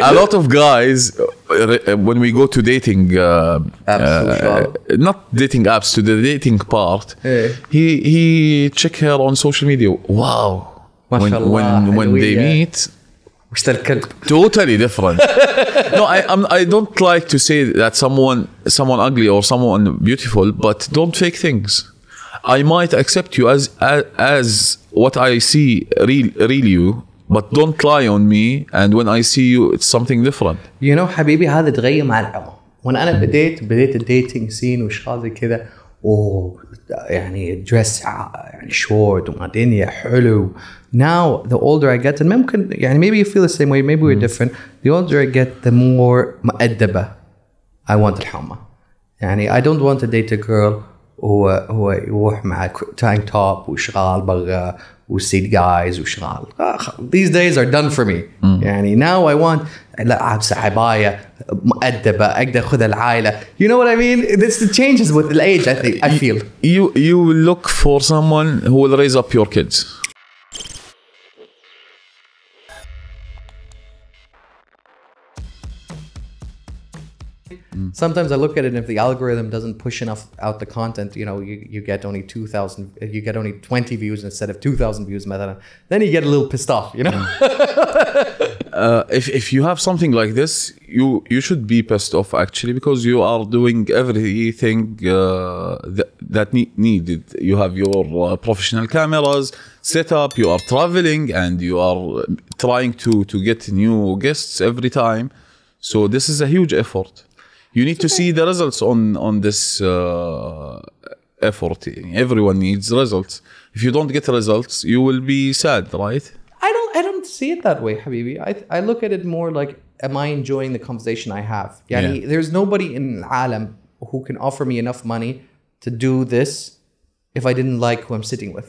a lot of guys, uh, uh, when we go to dating, uh, apps uh, uh not dating apps, to the dating part, hey. he he check her on social media. Wow. When, when, when they meet, totally different no I, I'm, i do not like to say that someone someone ugly or someone beautiful but don't fake things i might accept you as as, as what i see real real you but don't lie on me and when I see you it's something different you know حبيبي هذا تغير مع العمر وانا انا بديت بديت الديتنج سين واشياء زي كذا اوه يعني دريس يعني شورت وما دنيا حلو now the older I get and ممكن يعني maybe you feel the same way maybe we're mm. different the older I get the more مؤدبة I want الحمى يعني I don't want to date a girl هو هو يروح مع تانك توب وشغال برا وسيد جايز وشغال these days are done for me mm. يعني now I want لا البس عبايه مؤدبه اقدر اخذ العائله you know what I mean this changes with the age I think I feel you you look for someone who will raise up your kids Mm. Sometimes I look at it, and if the algorithm doesn't push enough out the content, you know, you, you get only two thousand, you get only twenty views instead of two thousand views. Then you get a little pissed off, you know. Mm. uh, if if you have something like this, you you should be pissed off actually because you are doing everything uh, that, that needed. You have your uh, professional cameras set up. You are traveling and you are trying to to get new guests every time. So this is a huge effort you need to see the results on on this uh, effort. Everyone needs results. If you don't get results, you will be sad, right? I don't. I don't see it that way, Habibi. I I look at it more like, am I enjoying the conversation I have? Yani, yeah. There's nobody in alam who can offer me enough money to do this if I didn't like who I'm sitting with.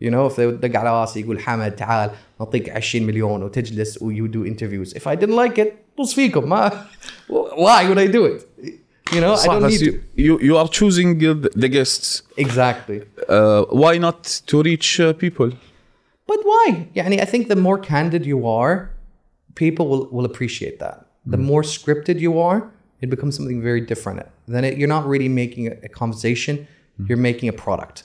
You know, if يو نو اف دق على راسي يقول حمد تعال نعطيك 20 مليون وتجلس ويو دو انترفيوز اف اي didnt لايك ات طز فيكم ما why would I do it you know I don't need you, you are choosing the guests exactly uh, why not to reach uh, people but why يعني I think the more candid you are people will will appreciate that the mm. more scripted you are it becomes something very different then you're not really making a, conversation mm. you're making a product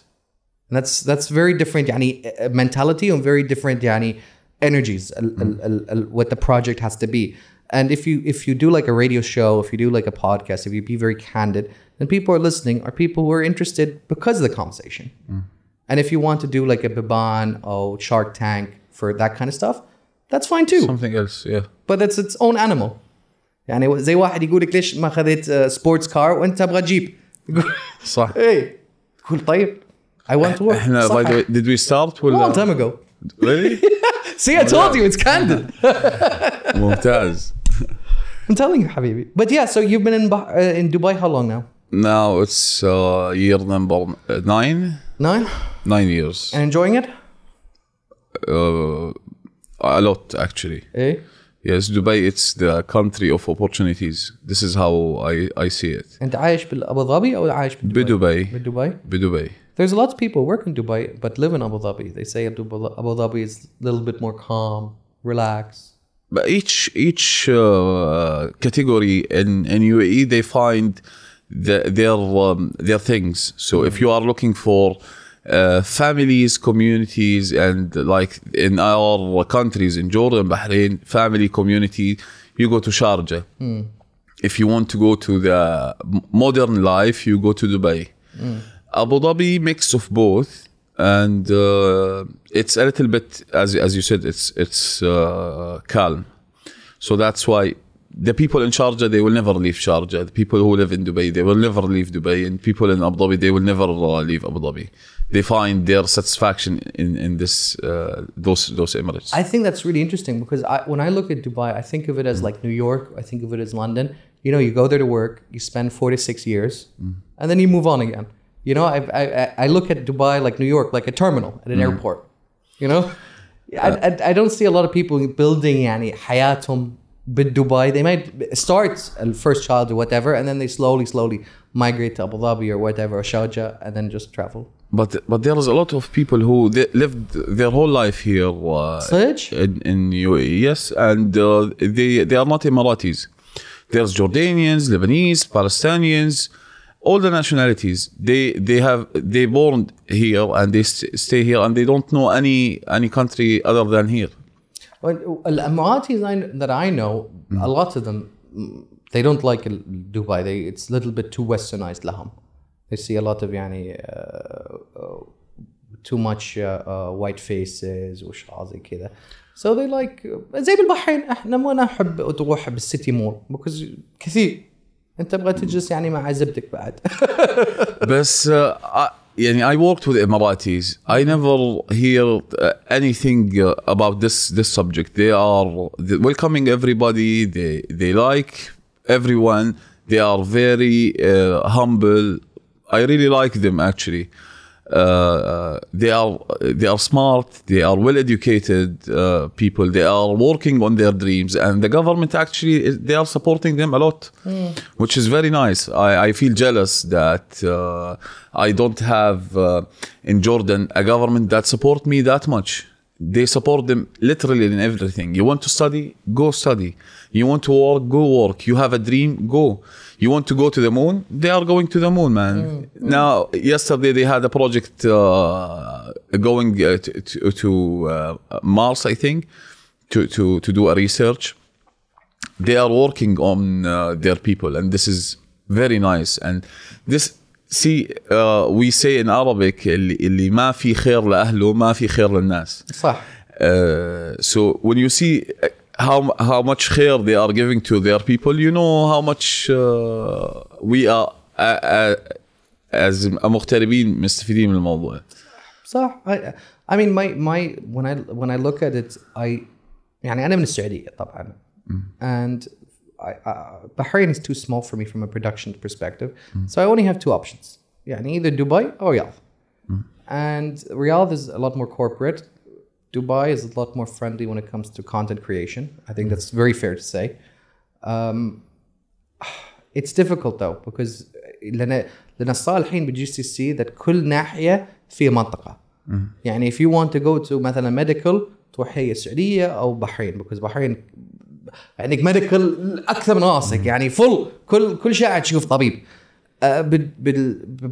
and that's that's very different yani uh, mentality and very different yani energies uh, uh, mm. what the project has to be. And if you if you do like a radio show, if you do like a podcast, if you be very candid, then people are listening are people who are interested because of the conversation. Mm. And if you want to do like a Biban or Shark Tank for that kind of stuff, that's fine too. Something else, yeah. But that's its own animal. يعني زي واحد يقول لك ليش ما خذيت سبورتس كار وانت تبغى جيب؟ صح. اي تقول طيب I went to work احنا by the way did we start a long uh, time ago really see I told you it's candid ممتاز I'm telling you Habibi. but yeah so you've been in uh, in Dubai how long now now it's uh, year number uh, nine. Nine years and enjoying it uh, a lot actually eh? Yes, Dubai, it's the country of opportunities. This is how I, I see it. And عايش بالأبو ظبي أو عايش بدبي؟ بدبي بدبي بدبي there's a lot of people work in Dubai but live in Abu Dhabi. They say Abu Dhabi is a little bit more calm, relaxed. But each each uh, category in, in UAE they find the, their um, their things. So mm-hmm. if you are looking for uh, families, communities, and like in our countries in Jordan, Bahrain, family community, you go to Sharjah. Mm. If you want to go to the modern life, you go to Dubai. Mm. Abu Dhabi mix of both, and uh, it's a little bit as as you said, it's it's uh, calm. So that's why the people in Sharjah they will never leave Sharjah. The people who live in Dubai they will never leave Dubai, and people in Abu Dhabi they will never uh, leave Abu Dhabi. They find their satisfaction in in this uh, those those Emirates. I think that's really interesting because I, when I look at Dubai, I think of it as mm. like New York. I think of it as London. You know, you go there to work, you spend four to six years, mm. and then you move on again. You know, I, I, I look at Dubai like New York, like a terminal at an mm airport. You know, I, I, I, don't see a lot of people building any hayatum bid Dubai. They might start a first child or whatever, and then they slowly, slowly migrate to Abu Dhabi or whatever, or Sharjah, and then just travel. But but there is a lot of people who lived their whole life here uh, in, in UAE, yes, and uh, they they are not Emiratis. There's Jordanians, Lebanese, Palestinians all the nationalities they they have they born here and they stay here and they don't know any any country other than here well emiratis that i know mm. a lot of them they don't like dubai they it's a little bit too westernized laham they see a lot of yani uh, uh too much uh, uh, white faces واشعار زي uh. so they like uh, زي بالبحرين احنا ما نحب تروح بالسيتي مول because كثير انت تجلس يعني مع زبدك بعد بس يعني I worked with Emiratis. I never hear uh, anything uh, about this this subject. They are welcoming everybody. They they like everyone. They are very uh, humble. I really like them actually. Uh, uh, they are they are smart, they are well educated uh, people. They are working on their dreams, and the government actually they are supporting them a lot, mm. which is very nice. I, I feel jealous that I don't have in Jordan a government that support me that much they support them literally in everything. You want to study, go study. You want to work, go work. You have a dream, go. You want to go to the moon, they are going to the moon, man. Mm. mm. Now, yesterday they had a project uh, going uh, to, to uh, Mars, I think, to, to, to do a research. They are working on uh, their people, and this is very nice. And this سي وي سي ان Arabic اللي اللي ما في خير لاهله ما في خير للناس صح سو وين يو سي how how much خير they are giving to their people you know how much uh, we are uh, uh, as مغتربين مستفيدين من الموضوع صح I, I mean my my when I when I look at it I يعني انا من السعوديه طبعا and I, uh, Bahrain is too small for me from a production perspective. Mm. So I only have two options. Yeah, and either Dubai or Riyadh. Mm. And Riyadh is a lot more corporate. Dubai is a lot more friendly when it comes to content creation. I think mm. that's very fair to say. Um, it's difficult though because eh, لان لان الصالح الحين بالجي سي that كل نَاحِيَةٍ في مَنْطَقَةٍ. Mm. يعني if you want to go to مثلا medical تروح هي السعوديه او بحرين because بحرين عندك ميديكال اكثر من راسك يعني فل كل كل شيء عاد تشوف طبيب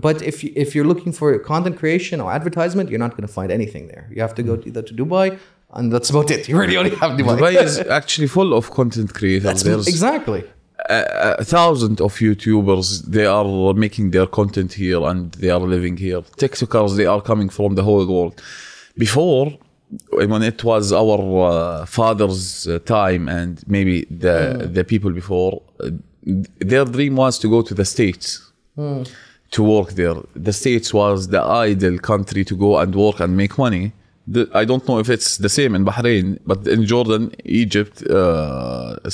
but, if, if you're looking for content creation or advertisement, you're not going to find anything there. You have to go either to Dubai, and that's about it. You really only have Dubai. Dubai is actually full of content creators. There's exactly. A, a thousand of YouTubers, they are making their content here and they are living here. TikTokers, they are coming from the whole world. Before, When it was our uh, father's uh, time, and maybe the mm. the people before, uh, their dream was to go to the states mm. to work there. The states was the ideal country to go and work and make money. The, I don't know if it's the same in Bahrain, but in Jordan, Egypt, uh,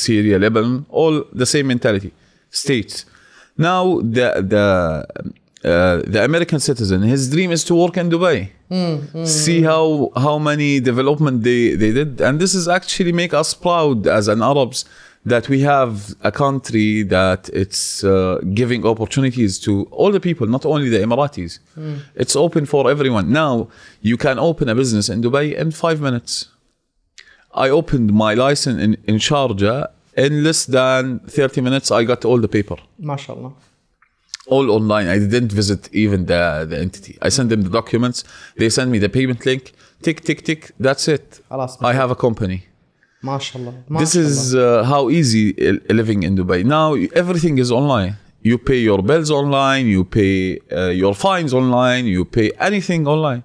Syria, Lebanon, all the same mentality, states. Now the the uh, the American citizen, his dream is to work in Dubai. Mm, mm. See how how many development they, they did, and this is actually make us proud as an Arabs that we have a country that it's uh, giving opportunities to all the people, not only the Emiratis. Mm. It's open for everyone. Now you can open a business in Dubai in five minutes. I opened my license in, in Sharjah in less than 30 minutes. I got all the paper. MashaAllah all online. I didn't visit even the, the entity. I send them the documents. They send me the payment link. Tick, tick, tick. That's it. I have a company. MashaAllah. This is uh, how easy living in Dubai. Now everything is online. You pay your bills online. You pay uh, your fines online. You pay anything online.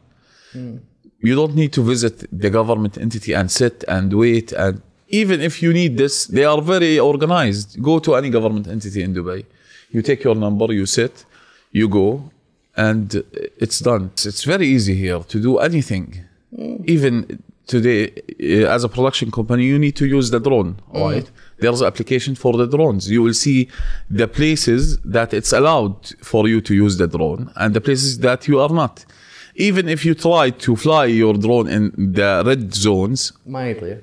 Mm. You don't need to visit the government entity and sit and wait and even if you need this, they are very organized. Go to any government entity in Dubai. You take your number, you sit, you go, and it's done. It's very easy here to do anything. Mm. Even today, eh, as a production company, you need to use the drone, mm. right? There's an application for the drones. You will see the places that it's allowed for you to use the drone and the places that you are not. Even if you try to fly your drone in the red zones,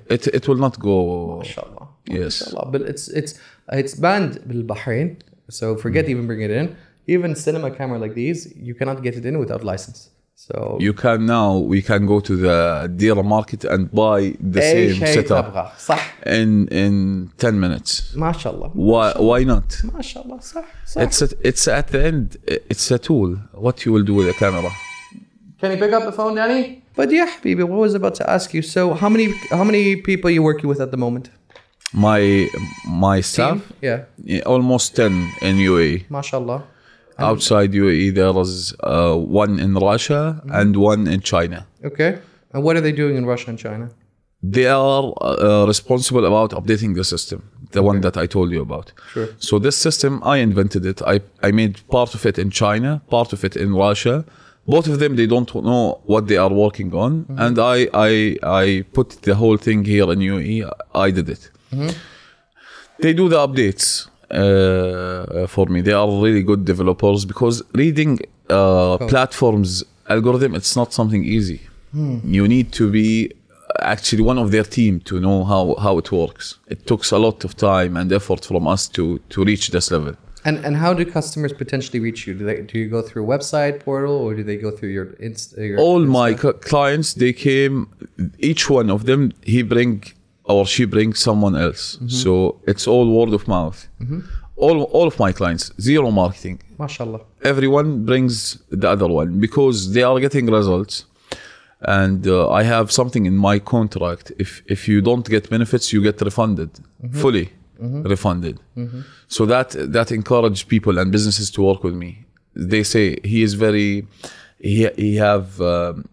it, it will not go. Mashallah. Yes. Mashallah. But it's, it's, it's banned in Bahrain. So forget mm. even bring it in. Even cinema camera like these, you cannot get it in without license. So you can now we can go to the dealer market and buy the same setup in in 10 minutes. MashaAllah. Why why not? MashaAllah. صح, صح. It's a, it's at the end it's a tool what you will do with the camera. Can you pick up the phone, Danny? But yeah, baby, what was about to ask you? So how many how many people are you working with at the moment? my my staff yeah. yeah almost 10 in UAE mashallah and outside UAE there is uh, one in Russia mm-hmm. and one in China okay and what are they doing in Russia and China they are uh, responsible about updating the system the okay. one that i told you about sure. so this system i invented it I, I made part of it in china part of it in russia both of them they don't know what they are working on mm-hmm. and I, I i put the whole thing here in uae i did it Mm-hmm. They do the updates uh, uh, for me. They are really good developers because reading uh, platforms algorithm it's not something easy. Hmm. You need to be uh, actually one of their team to know how, how it works. It took a lot of time and effort from us to to reach this level. And and how do customers potentially reach you? Do they do you go through website portal or do they go through your, Insta, your All Insta? my clients they came. Each one of them he bring or she brings someone else. Mm-hmm. So it's all word of mouth. Mm-hmm. All, all of my clients, zero marketing. MashaAllah. Everyone brings the other one because they are getting results. And uh, I have something in my contract. If, if you don't get benefits, you get refunded mm-hmm. fully. Mm-hmm. refunded mm-hmm. so that that encourages people and businesses to work with me they say he is very he, he have um,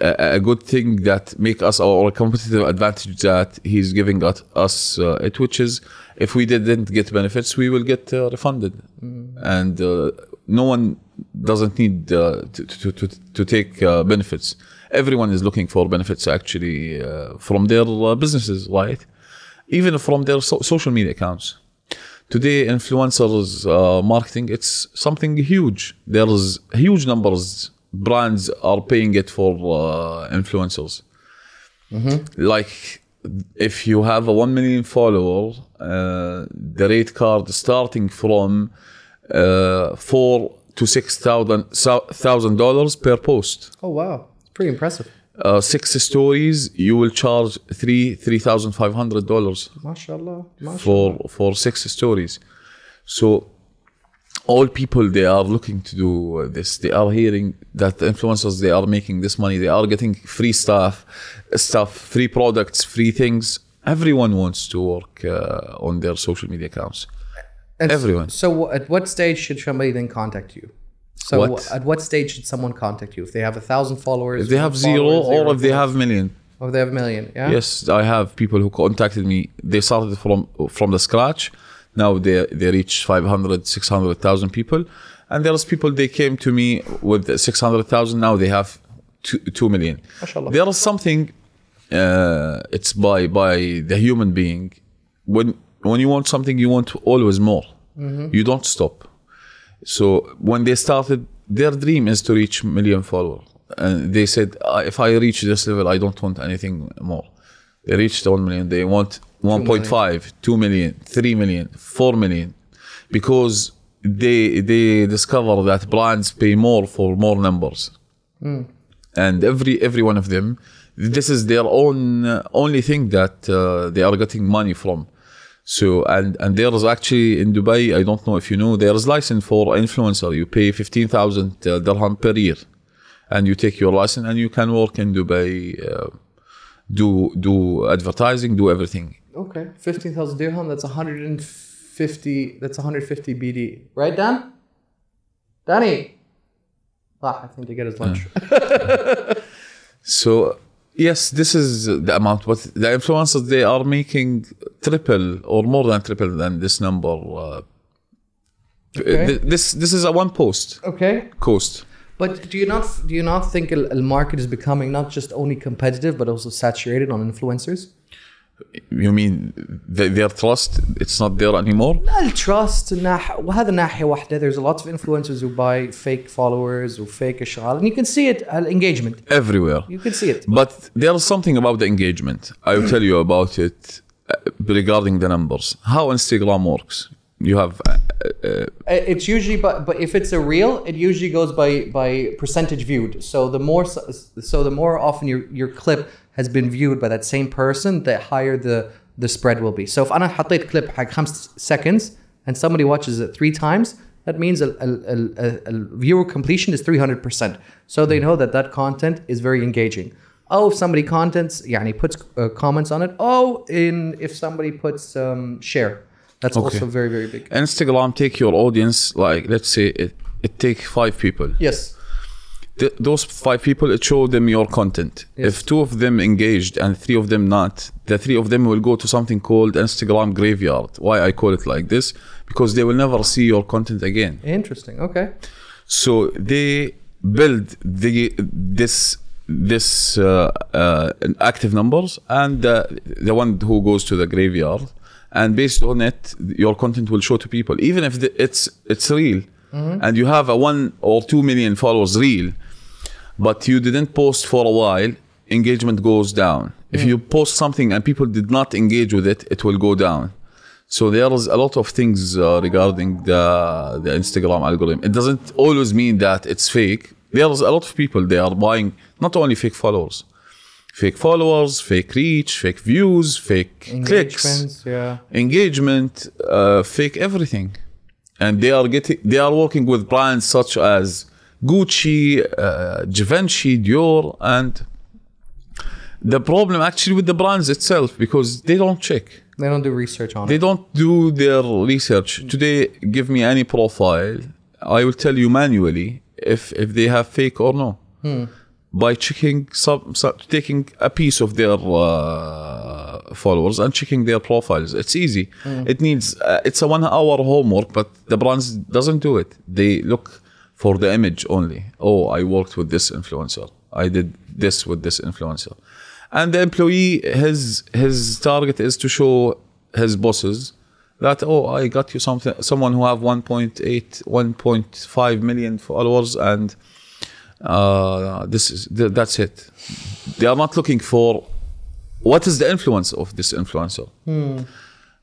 a, a good thing that make us our competitive advantage that he's giving at us uh, it, which is if we didn't get benefits, we will get uh, refunded, mm. and uh, no one doesn't need uh, to, to, to, to, take uh, benefits. Everyone is looking for benefits actually from their businesses, right? Even from their so social media accounts today influencers uh, marketing it's something huge there's huge numbers brands are paying it for uh, influencers. Mm-hmm. Like if you have a 1 million follower, uh, the rate card starting from uh, four to six thousand dollars per post. Oh wow, it's pretty impressive. Uh, six stories, you will charge three three thousand five hundred dollars. Mashallah, mashallah. For for six stories, so all people they are looking to do this they are hearing that the influencers they are making this money they are getting free stuff stuff free products free things everyone wants to work uh, on their social media accounts and everyone so, so, at what stage should somebody then contact you so what? at what stage should someone contact you if they have a thousand followers if they have zero or if they have million or oh, they have a million yeah yes i have people who contacted me they started from from the scratch now they, they reach 500, 600,000 people. And there's people, they came to me with 600,000. Now they have 2, 2 million. There is something, uh, it's by, by the human being. When, when you want something, you want always more. Mm-hmm. You don't stop. So when they started, their dream is to reach million followers. And they said, uh, if I reach this level, I don't want anything more. They reached 1 million. They want 1.5 2 million 3 million 4 million because they they discover that brands pay more for more numbers mm. and every every one of them this is their own uh, only thing that uh, they are getting money from so and and there is actually in dubai i don't know if you know there is license for influencer you pay 15000 uh, dirham per year and you take your license and you can work in dubai uh, do do advertising do everything Okay, fifteen thousand dirham. That's hundred and fifty. That's one hundred fifty BD. Right, Dan? Danny. Ah, I think they get his lunch. Yeah. so yes, this is the amount. But the influencers they are making triple or more than triple than this number. Uh, okay. This this is a one post. Okay. Cost. But do you not do you not think the market is becoming not just only competitive but also saturated on influencers? You mean their trust? It's not there anymore. Well, التراست There's a lot of influencers who buy fake followers or fake اشغال and you can see it uh, engagement everywhere. You can see it. But there's something about the engagement. I will tell you about it uh, regarding the numbers. How Instagram works you have uh, uh, uh it's usually but but if it's a reel it usually goes by by percentage viewed so the more so, the more often your your clip has been viewed by that same person the higher the the spread will be so if انا حطيت clip حق 5 seconds and somebody watches it 3 times that means a, a, a, a viewer completion is 300% so they know that that content is very engaging oh, if somebody contents, yeah, and he puts uh, comments on it. Oh, in if somebody puts um, share, that's okay. also very very big. Instagram take your audience like let's say it it take five people. Yes. Th- those five people it show them your content. Yes. If two of them engaged and three of them not, the three of them will go to something called Instagram graveyard. Why I call it like this? Because they will never see your content again. Interesting. Okay. So they build the this this uh, uh, active numbers and the one who goes to the graveyard and based on it your content will show to people even if the, it's it's real mm-hmm. and you have a 1 or 2 million followers real but you didn't post for a while engagement goes down if mm. you post something and people did not engage with it it will go down so there is a lot of things uh, regarding the, the Instagram algorithm. It doesn't always mean that it's fake. There is a lot of people they are buying not only fake followers fake followers, fake reach, fake views, fake clicks, yeah. engagement, uh, fake everything. And they are getting, they are working with brands such as Gucci, uh, Givenchy, Dior, and the problem actually with the brands itself because they don't check. They don't do research on they it. They don't do their research. Today, give me any profile, I will tell you manually if if they have fake or no. Hmm by checking some, some taking a piece of their uh, followers and checking their profiles. It's easy. Mm. It needs uh, it's a one hour homework, but the brands doesn't do it. They look for the image only. Oh, I worked with this influencer. I did this with this influencer, and the employee his his target is to show his bosses that oh I got you something someone who have 1.8 1.5 million followers and uh, this is th that's it they are not looking for what is the influence of this influencer hmm.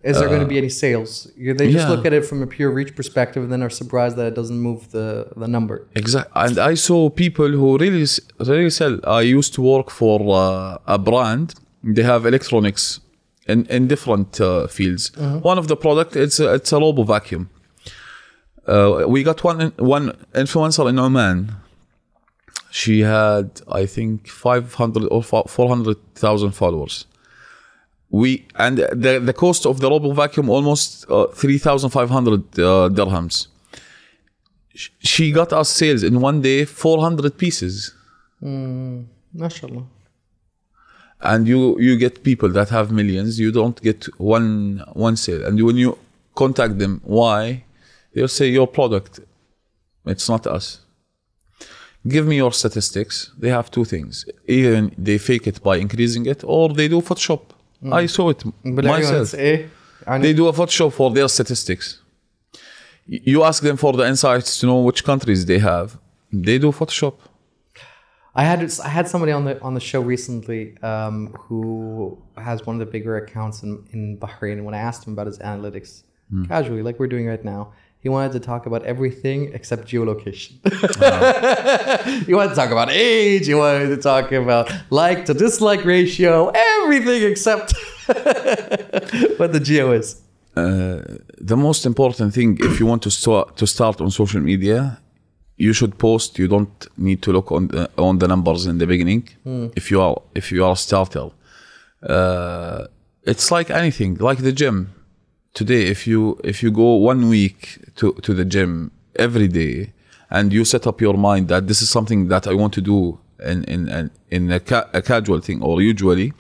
is there uh, going to be any sales they just yeah. look at it from a pure reach perspective and then are surprised that it doesn't move the the number exactly and i saw people who really really sell i used to work for uh, a brand they have electronics in, in different uh, fields mm -hmm. one of the product it's a, it's a robo vacuum uh, we got one one influencer in oman she had I think 500 or 400,000 followers. We and the the cost of the Robo vacuum almost uh, 3,500 uh, dirhams. She got us sales in one day 400 pieces. Mm, mashallah. And you you get people that have millions. You don't get one one sale. And when you contact them, why? They'll say your product. It's not us give me your statistics. They have two things. Either they fake it by increasing it or they do Photoshop. Mm. I saw it myself. Eh? They do a Photoshop for their statistics. You ask them for the insights to know which countries they have. They do Photoshop. I had I had somebody on the on the show recently um, who has one of the bigger accounts in, in Bahrain. And when I asked him about his analytics, mm. casually, like we're doing right now, he wanted to talk about everything except geolocation. Uh-huh. he wanted to talk about age. He wanted to talk about like to dislike ratio. Everything except what the geo is. Uh, the most important thing, if you want to start to start on social media, you should post. You don't need to look on the, on the numbers in the beginning. Mm. If you are if you are a starter, uh, it's like anything, like the gym today if you if you go one week to to the gym every day and you set up your mind that this is something that I want to do in in in a, ca a casual thing or usually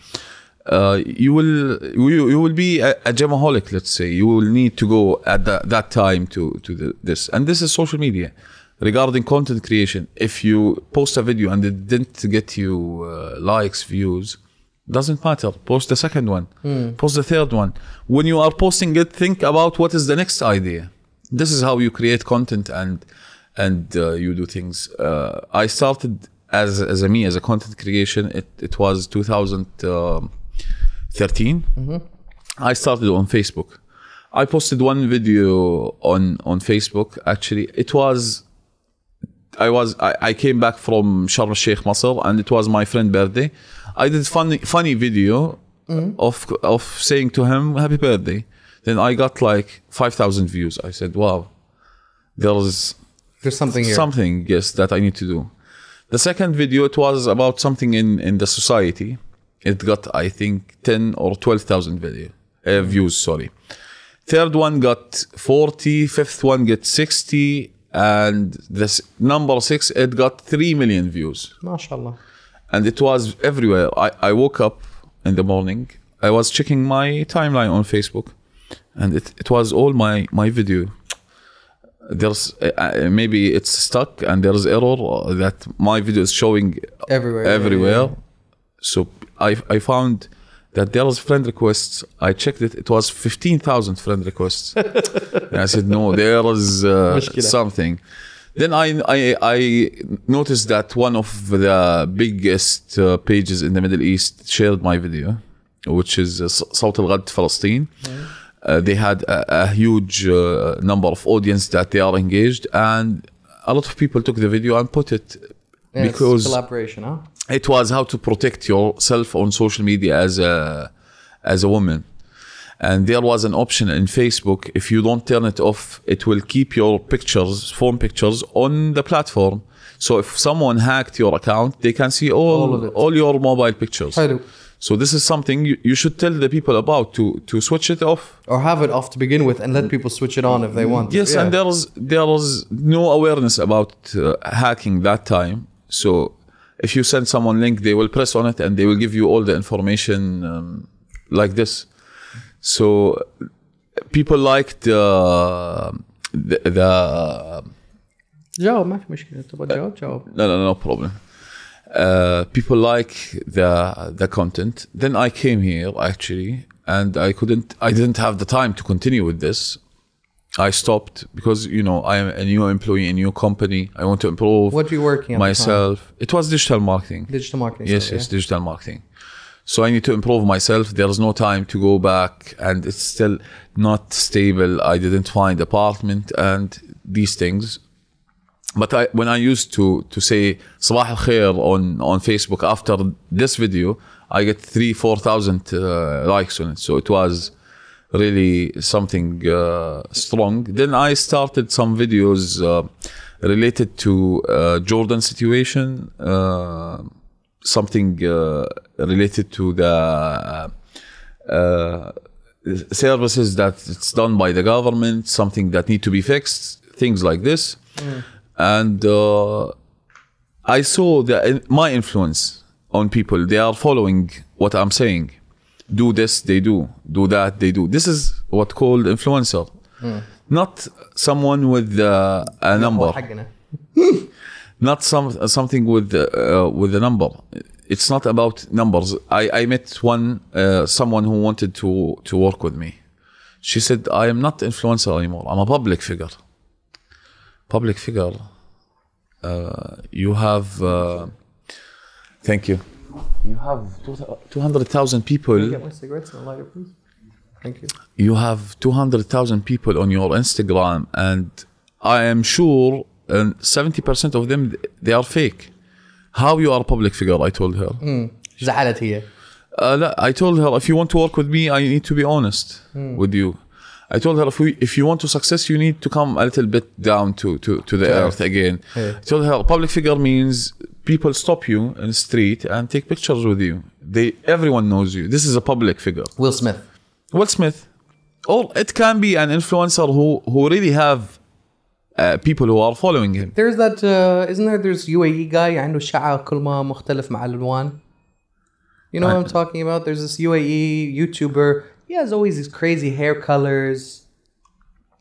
uh, you will you, you will be a, a gemaholic let's say you will need to go at the, that time to to the, this and this is social media regarding content creation if you post a video and it didn't get you uh, likes views doesn't matter post the second one mm. post the third one when you are posting it think about what is the next idea this is how you create content and and uh, you do things uh, i started as as a me as a content creation it, it was 2013 mm-hmm. i started on facebook i posted one video on on facebook actually it was i was i, I came back from sharm el sheikh masr and it was my friend birthday I did funny funny video mm-hmm. of of saying to him happy birthday. Then I got like five thousand views. I said, wow, there's there's something here. something yes that I need to do. The second video it was about something in in the society. It got I think ten or twelve thousand video uh, views. Sorry. Third one got 40, fifth one got 60, and this number six, it got 3 million views. MashaAllah and it was everywhere. I, I woke up in the morning. I was checking my timeline on Facebook, and it, it was all my my video. There's uh, uh maybe it's stuck and there's error that my video is showing everywhere. Everywhere. Yeah. So I I found that there was friend requests. I checked it. It was fifteen thousand friend requests. I said no, there is uh, something. Then I, I, I noticed that one of the biggest uh, pages in the Middle East shared my video, which is uh, Salt al Ghad Palestine. Uh, they had a, a huge uh, number of audience that they are engaged, and a lot of people took the video and put it yeah, because collaboration, huh? It was how to protect yourself on social media as a as a woman and there was an option in Facebook if you don't turn it off it will keep your pictures phone pictures on the platform so if someone hacked your account they can see all all, all your mobile pictures So this is something you, you should tell the people about to to switch it off or have it off to begin with and let people switch it on if they want. Yes, yeah. and there is there is no awareness about uh, hacking that time. So if you send someone link, they will press on it and they will give you all the information um, like this. So people like the the, the جاوب ما eh, no no no problem uh, people like the the content then I came here actually and I couldn't I didn't have the time to continue with this I stopped because you know I am a new employee, a new company. I want to improve. What are you working on? Myself. It was digital marketing. Digital marketing. Yes, yes, yeah? digital marketing. So I need to improve myself. There's no time to go back, and it's still not stable. I didn't find apartment and these things. But I, when I used to to say "Sabah al Khair" on on Facebook after this video, I get three four thousand uh, likes on it. So it was really something uh, strong. Then I started some videos uh, related to uh, Jordan situation uh, something uh, related to the uh, uh services that it's done by the government, something that need to be fixed, things like this. Mm. And uh, I saw that my influence on people, they are following what I'm saying. Do this, they do. Do that, they do. This is what called influencer, mm. not someone with uh, a number. not some uh, something with uh, uh, with a number. It's not about numbers. I, I met one uh, someone who wanted to to work with me. She said, "I am not influencer anymore. I'm a public figure. Public figure. Uh, you have. Uh, thank you. You have two hundred thousand people. Can you get my cigarettes and lighter, please. Thank you. You have two hundred thousand people on your Instagram, and I am sure and 70% of them they are fake how you are a public figure I told her hmm. زعلت هي uh, لا I told her if you want to work with me I need to be honest mm. with you I told her if, we, if you want to success you need to come a little bit down to to, to the earth again yeah. I told her public figure means people stop you in the street and take pictures with you they everyone knows you this is a public figure Will Smith Will Smith or it can be an influencer who who really have uh, people who are following him. There's that uh, isn't there there's UAE guy عنده شعر كل ما مختلف مع الألوان. You know what I'm talking about? There's this UAE YouTuber. He has always these crazy hair colors.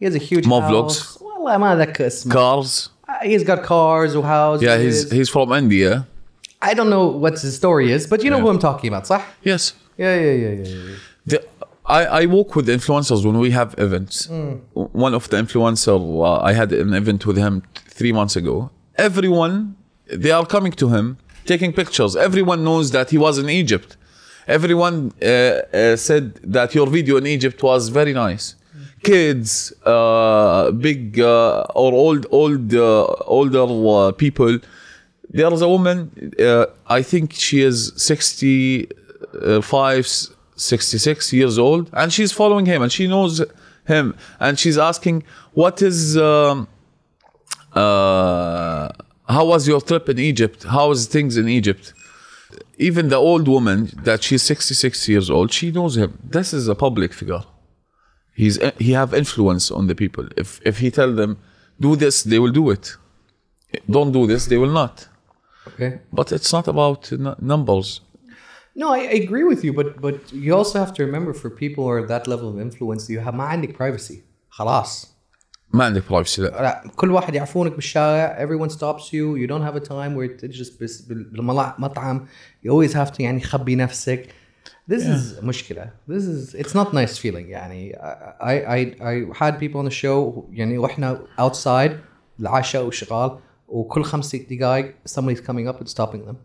He has a huge More house. vlogs. am not that اسمه. Cars. Uh, he's got cars or houses. Yeah, he's he's from India. I don't know what his story is, but you know yeah. who I'm talking about, صح? Yes. Yeah, yeah, yeah, yeah. yeah. The, I, I work with influencers when we have events. Mm. One of the influencer, uh, I had an event with him three months ago. Everyone, they are coming to him, taking pictures. Everyone knows that he was in Egypt. Everyone uh, uh, said that your video in Egypt was very nice. Kids, uh, big uh, or old, old, uh, older people. There is a woman. I think she is sixty-five 66 years old and she's following him and she knows him and she's asking what is um, uh, how was your trip in egypt how is things in egypt even the old woman that she's 66 years old she knows him this is a public figure he's he have influence on the people if if he tell them do this they will do it don't do this they will not okay but it's not about numbers no, I, I, agree with you, but but you also have to remember for people who are that level of influence, you have ما privacy خلاص. ما privacy كل واحد يعرفونك بالشارع, everyone stops you, you don't have a time where تجلس just بالمطعم, you always have to يعني خبي نفسك. This yeah. is مشكلة. This is it's not nice feeling يعني. I I I had people on the show يعني واحنا outside العشاء وشغال وكل خمس دقائق somebody's coming up and stopping them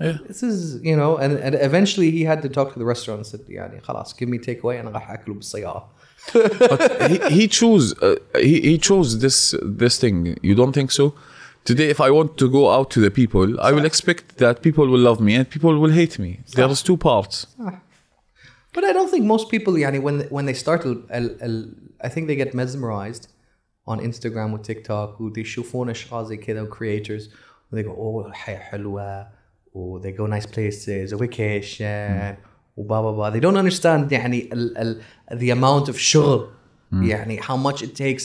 yeah. this is you know and, and eventually he had to talk to the restaurant and said يعني خلاص give me takeaway and راح اكله بالسياره but he, he chose uh, he, he chose this this thing you don't think so today if i want to go out to the people صح. i will expect that people will love me and people will hate me صح. there's two parts صح. Ah. but i don't think most people يعني when when they start I think they get mesmerized on Instagram or TikTok who they يشوفون اشخاص زي كذا creators they go oh الحياه hello or they go nice places a vacation mm. blah blah blah. they don't understand يعني ال ال the amount of شغل mm. يعني how much it takes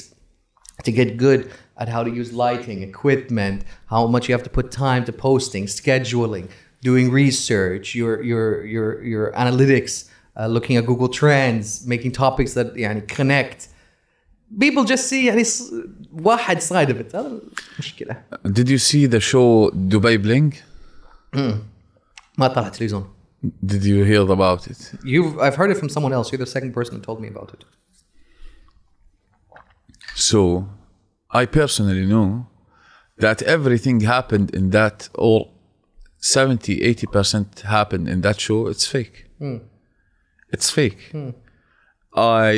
to get good at how to use lighting equipment how much you have to put time to posting scheduling doing research your your your your analytics uh, looking at Google Trends making topics that يعني connect people just see any واحد side of it هذا Did you see the show Dubai Bling? ما طلع تلفزيون. Did you hear about it? You've I've heard it from someone else. You're the second person who told me about it. So, I personally know that everything happened in that or 70 80% happened in that show it's fake mm. it's fake mm. i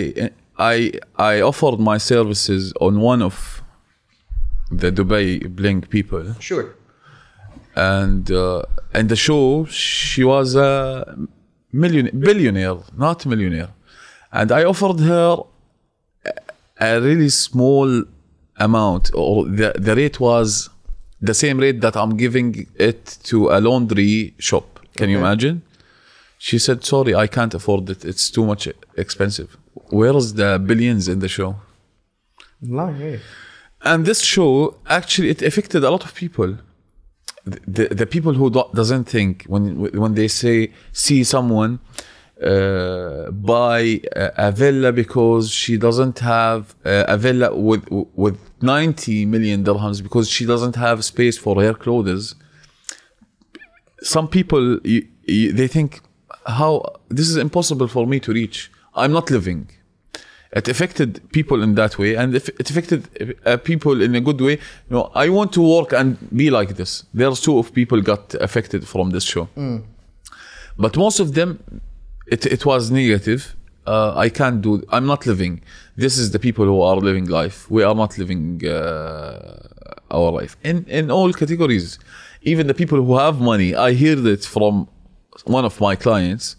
i i offered my services on one of the dubai blink people sure and uh, in the show she was a millionaire billionaire not millionaire and i offered her a really small amount or the, the rate was the same rate that i'm giving it to a laundry shop can okay. you imagine she said sorry i can't afford it it's too much expensive where is the billions in the show no, and this show actually it affected a lot of people the, the people who do, doesn't think when when they say see someone uh, buy a, a villa because she doesn't have a, uh, a villa with with 90 million dirhams because she doesn't have space for her clothes some people you, you, they think how this is impossible for me to reach i'm not living it affected people in that way and it affected uh, people in a good way you know i want to work and be like this there's two of people got affected from this show mm. but most of them it, it was negative uh, i can't do i'm not living this is the people who are living life we are not living uh, our life in in all categories even the people who have money i hear that from one of my clients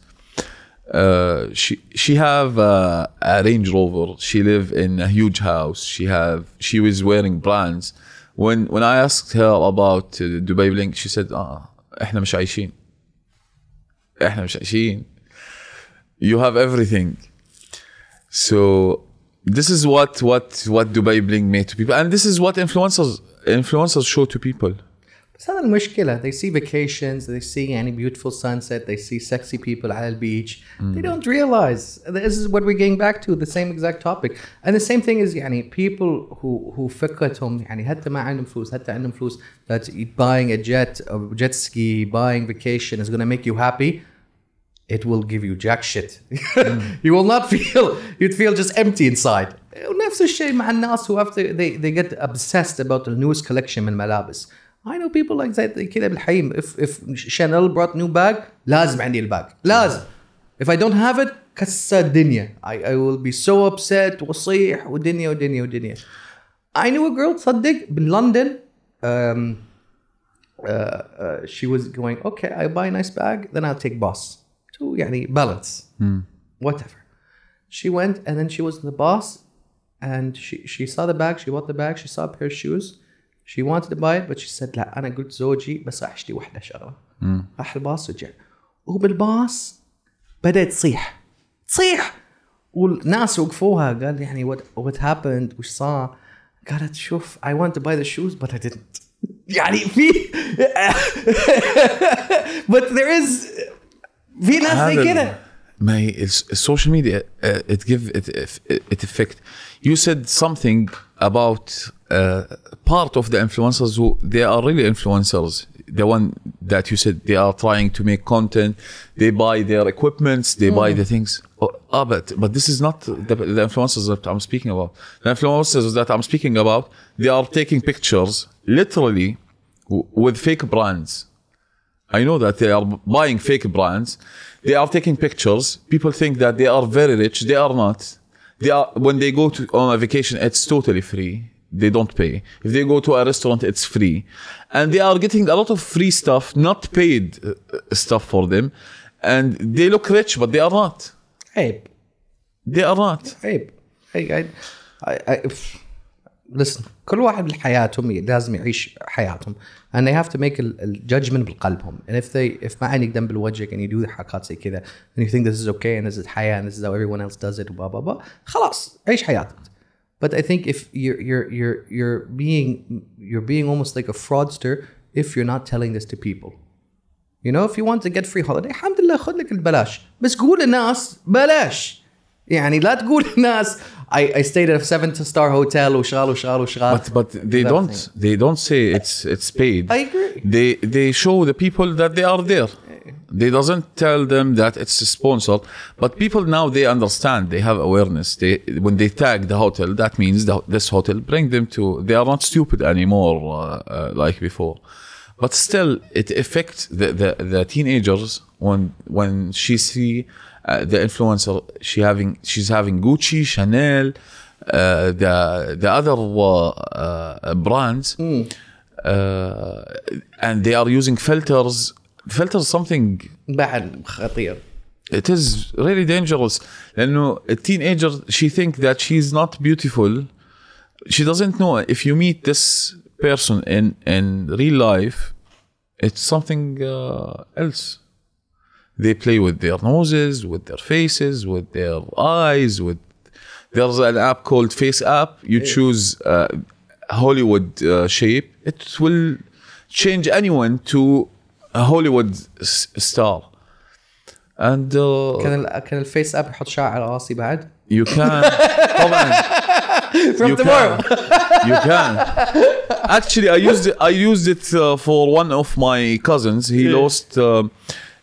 uh, she she have uh, a Range Rover. She live in a huge house. She have she was wearing brands. When when I asked her about uh, Dubai Blink, she said, "Ah, احنا مش عايشين. احنا مش عايشين. You have everything." So this is what what what Dubai Blink made to people, and this is what influencers influencers show to people southern مشكلة they see vacations they see any beautiful sunset they see sexy people at the mm. they don't realize this is what we're getting back to the same exact topic and the same thing is yani people who who فكرتهم يعني حتى ما عندهم فلوس حتى عندهم فلوس that buying a jet a jet ski buying vacation is going to make you happy it will give you jack shit. mm. you will not feel, you'd feel just empty inside. ونفس الشيء مع الناس who have to, they, they get obsessed about the newest collection من الملابس. I know people like that كده بالحقيقة if if Chanel brought new bag لازم عندي الباج لازم if I don't have it كسر الدنيا I, I will be so upset وصيح ودنيا ودنيا ودنيا I knew a girl in London. um, uh, uh, she was going okay I buy a nice bag then I'll take bus to يعني balance mm. whatever she went and then she was in the bus and she, she saw the bag she bought the bag she saw a pair of shoes she wanted to buy it but she said لا انا قلت زوجي بس راح اشتري واحده شغله. راح الباص رجع وبالباص بدات تصيح تصيح والناس وقفوها قال يعني وات وات هابند وش صار؟ قالت شوف I want to buy the shoes but I didn't يعني في but there is في ناس زي كده ما هي السوشيال ميديا it give it, it effect you said something about uh, part of the influencers who they are really influencers the one that you said they are trying to make content they buy their equipments they mm. buy the things oh, ah, but but this is not the, the, influencers that i'm speaking about the influencers that i'm speaking about they are taking pictures literally with fake brands i know that they are buying fake brands they are taking pictures people think that they are very rich they are not they are when they go to, on a vacation, it's totally free. They don't pay. If they go to a restaurant, it's free, and they are getting a lot of free stuff, not paid uh, uh, stuff for them, and they look rich, but they are not. Hey, They are not. Hey, I, I, I, listen كل واحد لحياتهم لازم يعيش حياتهم and they have to make a, a judgment بقلبهم and if they if ما عينك دم بالوجهك and you do حركات زي كذا and you think this is okay and this is حياة and this is how everyone else does it blah blah blah خلاص عيش حياتك but I think if you're you're you're you're being you're being almost like a fraudster if you're not telling this to people you know if you want to get free holiday الحمد لله خذ لك البلاش بس قول للناس بلاش يعني لا تقول للناس I, I stayed at a seven star hotel, ushral, ushral, ushral. But but they don't thing. they don't say it's it's paid. I agree. They they show the people that they are there. They doesn't tell them that it's sponsored. But people now they understand. They have awareness. They when they tag the hotel, that means that this hotel bring them to. They are not stupid anymore uh, uh, like before. But still, it affects the, the, the teenagers when when she see uh, the influencer she having she's having Gucci, Chanel, uh, the the other uh, uh brands, mm. and they are using filters. Filters something بعد خطير. It is really dangerous لأنه a teenager she think that she's not beautiful. She doesn't know if you meet this person in in real life, it's something else they play with their noses, with their faces, with their eyes, with there's an app called Face App. You choose a uh, Hollywood uh, shape. It will change anyone to a Hollywood star. And uh, كان Face كان الفيس اب يحط شعر You can From you tomorrow can. You can Actually I used it, I used it uh, for one of my cousins he lost uh,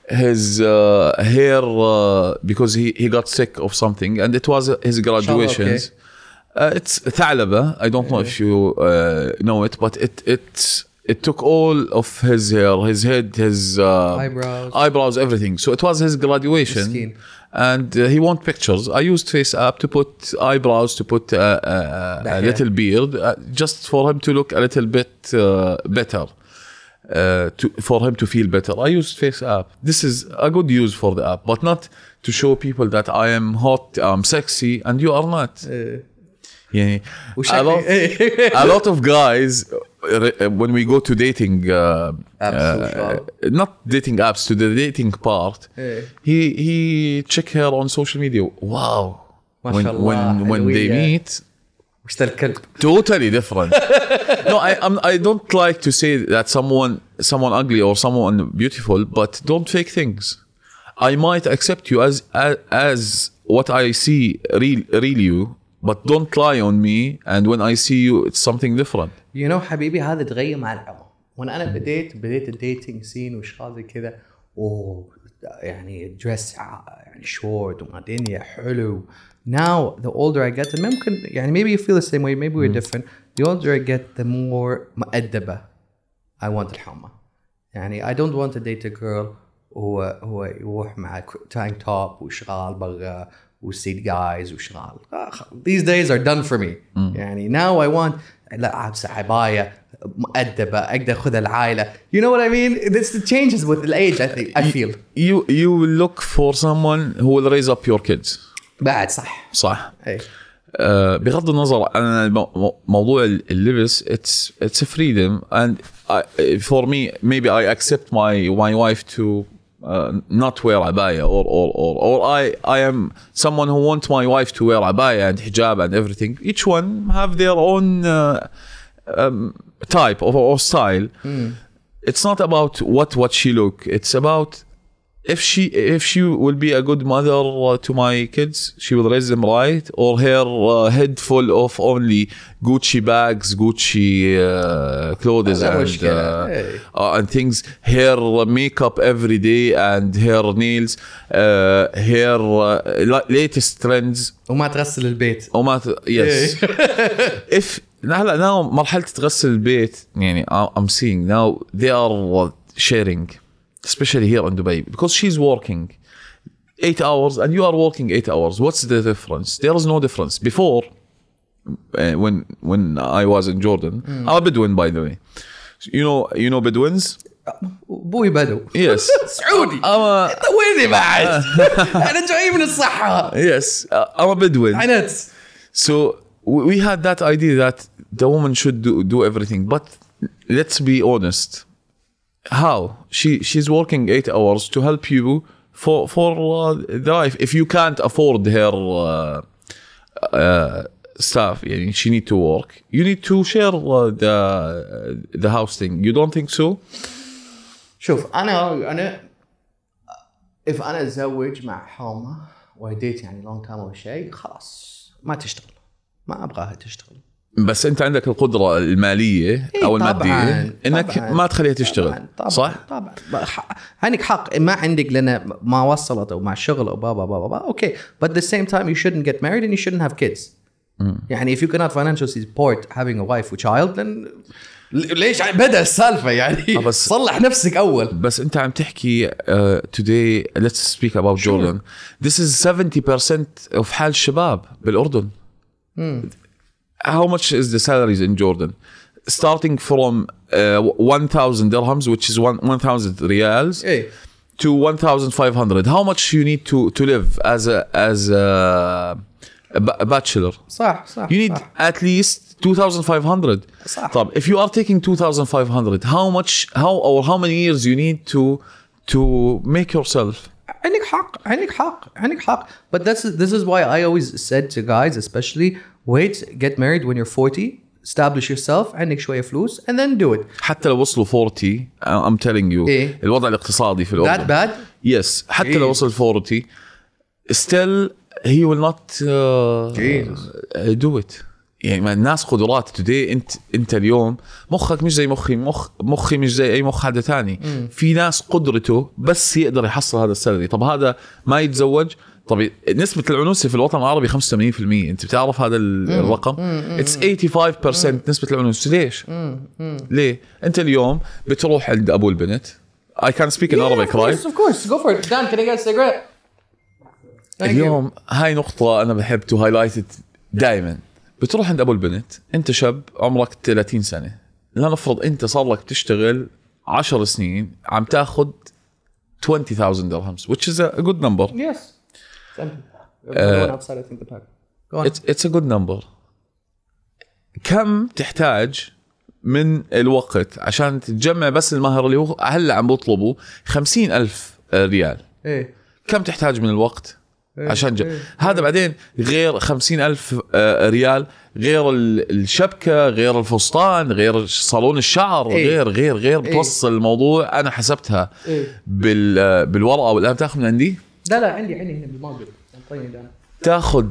his uh, hair uh, because he, he got sick of something and it was his graduation. Okay. Uh, it's Thalaba. I don't know if you uh, know it, but it it it took all of his hair, his head, his uh, eyebrows, eyebrows, everything. So it was his graduation and uh, he want pictures. I used Face App to put eyebrows, to put uh, uh, a little beard, just for him to look a little bit better. Uh, to, for him to feel better. I used Face app. This is a good use for the app, but not to show people that I am hot, I'm sexy, and you are not. Uh, yeah. a, lot, a lot of guys uh, when we go to dating uh, uh, not dating apps to the dating part he he check her on social media wow when when, when they meet الكلب totally different no I I'm, I don't like to say that someone someone ugly or someone beautiful but don't fake things I might accept you as as, as what I see real real you but don't lie on me and when I see you it's something different you know حبيبي هذا تغير مع العمر وانا انا بديت بديت الديتنج سين واشخاص زي كذا اوه يعني دريس يعني شورت وما دنيا حلو now the older I get and maybe you feel the same way maybe we're mm. different the older I get the more مؤدبة I want الحمى يعني I don't want to date a girl who هو يروح مع تانك توب وشغال برا وسيد جايز وشغال these days are done for me mm. يعني now I want لا عبسة عباية مؤدبة أقدر أخذ العائلة you know what I mean this changes with the age I think I feel you you look for someone who will raise up your kids بعد صح صح اي آه بغض النظر عن موضوع اللبس اتس اتس فريدم اند فور مي ميبي اي اكسبت ماي ماي وايف تو Uh, not wear abaya or or or or I I am someone who wants my wife to wear abaya and hijab and everything. Each one have their own uh, um, type of or style. Hmm. It's not about what what she look. It's about if she if she will be a good mother to my kids she will raise them right or her uh, head full of only gucci bags gucci uh, clothes and, uh, hey. Uh, and things her makeup every day and her nails uh, her latest trends وما تغسل البيت وما oh, ت... yes if now now مرحله تغسل البيت يعني I'm seeing now they are sharing especially here in Dubai, because she's working eight hours and you are working eight hours. What's the difference? There is no difference. Before, uh, when when I was in Jordan, mm. I'm a Bedouin, by the way. You know, you know Bedouins. ابوي بدو يس سعودي اما I ويني بعد؟ انا جاي من الصحراء يس اما بدوين عنت So we had that idea that the woman should do, do everything. But let's be honest. how she she's working eight hours to help you for for uh, the life if you can't afford her uh, uh, stuff يعني she need to work you need to share the the house thing you don't think so شوف انا انا if انا اتزوج مع حومه وديت يعني لونج time او شيء خلاص ما تشتغل ما ابغاها تشتغل بس انت عندك القدره الماليه او إيه، او الماديه انك طبعاً ما تخليها تشتغل طبعاً طبعاً صح؟ طبعا عندك حق ما عندك لان ما وصلت او مع الشغل او بابا بابا بابا اوكي but the same time you shouldn't get married and you shouldn't have kids يعني if you cannot financially support having a wife with child then ليش بدا السالفه يعني آه، بس صلح نفسك اول بس انت عم تحكي توداي آه، today let's speak about Jordan از this is 70% of حال الشباب بالاردن how much is the salaries in Jordan? Starting from uh, 1,000 dirhams, which is 1,000 reals, hey. to 1,500. How much you need to, to live as a, as a, a bachelor? صح, صح, you need صح. at least 2,500. if you are taking 2,500, how much, how or how many years you need to to make yourself? عندك حق عندك حق عندك حق but is this is why I always said to guys especially wait get married when you're 40 establish yourself عندك شويه فلوس and then do it حتى لو وصلوا 40 I'm telling you إيه؟ الوضع الاقتصادي في الاردن that bad yes حتى إيه؟ لو وصل 40 still he will not uh, uh do it يعني الناس قدرات today انت انت اليوم مخك مش زي مخي مخ مخي مش زي اي مخ حدا ثاني في ناس قدرته بس يقدر يحصل هذا السالري طب هذا ما يتزوج طب نسبة العنوسة في الوطن العربي 85% انت بتعرف هذا الرقم اتس 85% مم. نسبة العنوسة ليش؟ مم. مم. ليه؟ انت اليوم بتروح عند ابو البنت I can speak in yeah, Arabic, right? Of course, go for it. اي can I get a cigarette? اليوم you. هاي نقطة أنا بحب تو هايلايت دائما بتروح عند أبو البنت أنت شاب عمرك 30 سنة لنفرض أنت صار لك بتشتغل 10 سنين عم تاخذ 20000 درهم which is a good number. Yes. اتس ا جود نمبر كم تحتاج من الوقت عشان تجمع بس المهر اللي هو هلا عم بطلبه خمسين ألف ريال ايه كم تحتاج من الوقت إيه عشان إيه،, إيه هذا إيه بعدين غير خمسين ألف آه، ريال غير الشبكة غير الفستان غير صالون الشعر إيه غير غير غير بتوصل إيه. الموضوع أنا حسبتها إيه بالورقة والقلم تاخذ من عندي لا لا عندي عندي هنا طيب تاخذ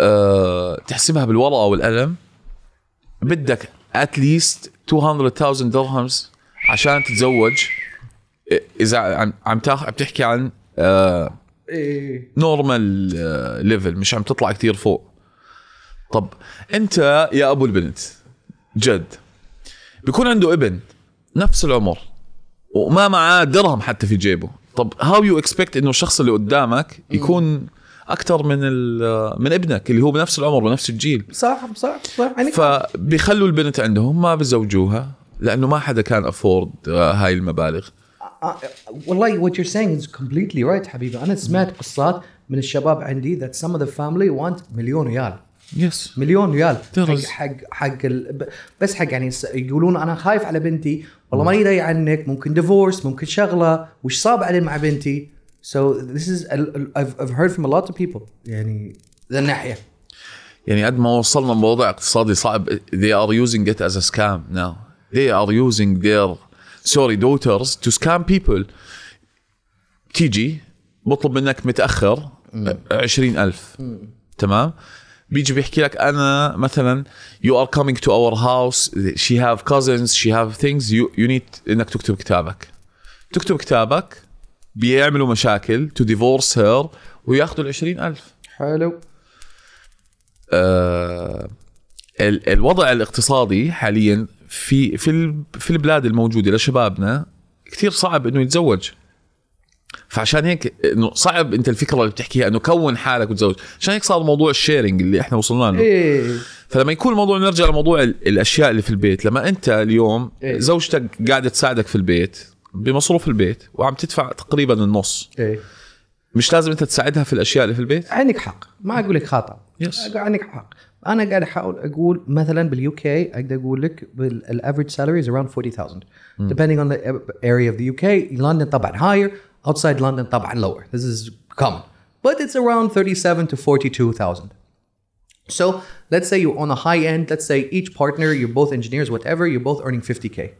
أه تحسبها بالورقه والقلم بدك اتليست 200000 درهمز عشان تتزوج اذا عم عم تاخذ عم تحكي عن نورمال آه ليفل إيه، إيه، إيه. آه، مش عم تطلع كثير فوق طب انت يا ابو البنت جد بيكون عنده ابن نفس العمر وما معاه درهم حتى في جيبه طب هاو يو اكسبكت انه الشخص اللي قدامك يكون اكثر من من ابنك اللي هو بنفس العمر بنفس الجيل صح صح صح عليك يعني فبيخلوا البنت عندهم ما بزوجوها لانه ما حدا كان افورد آه، هاي المبالغ آه، آه، والله what you're saying is completely right حبيبي انا سمعت قصات من الشباب عندي that some of the family want مليون ريال يس مليون ريال حق طيب، حق, حق ال... بس حق يعني يقولون انا خايف على بنتي والله ما يدري عنك ممكن ديفورس ممكن شغله وش صاب علي مع بنتي So this is I've, I've heard from a lot of people يعني ذا الناحيه يعني قد ما وصلنا لوضع اقتصادي صعب they are using it as a scam now they are using their sorry daughters to scam people تيجي بطلب منك متاخر 20000 تمام بيجي بيحكي لك انا مثلا يو ار كامينج تو اور هاوس شي هاف كازنز شي هاف ثينجز يو نيد انك تكتب كتابك تكتب كتابك بيعملوا مشاكل تو ديفورس هير وياخذوا ال 20000 حلو آه الوضع الاقتصادي حاليا في في في البلاد الموجوده لشبابنا كثير صعب انه يتزوج فعشان هيك انه صعب انت الفكره اللي بتحكيها انه كون حالك وتزوج عشان هيك صار موضوع الشيرنج اللي احنا وصلنا له إيه. فلما يكون الموضوع نرجع لموضوع الاشياء اللي في البيت لما انت اليوم إيه. زوجتك قاعده تساعدك في البيت بمصروف البيت وعم تدفع تقريبا النص إيه. مش لازم انت تساعدها في الاشياء اللي في البيت عندك حق ما اقول لك خطا يس عندك حق انا قاعد احاول اقول مثلا باليو كي اقدر اقول لك بالافريج سالاري از اراوند 40000 depending on the area of the UK لندن طبعا هاير Outside London, طبعا lower. This is common. But it's around 37 to 42,000. So let's say you're on a high end, let's say each partner, you're both engineers, whatever, you're both earning 50K.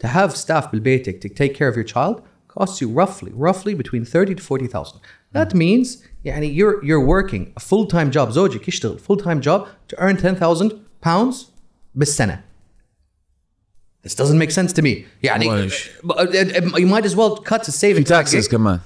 To have staff بالبيتك to take care of your child costs you roughly, roughly between 30 to 40,000. That hmm. means يعني you're, you're working a full-time job, زوجك يشتغل full-time job to earn 10,000 pounds بالسنة. This doesn't make sense to me. يعني uh, uh, uh, you might as well cut a savings. في taxes كمان.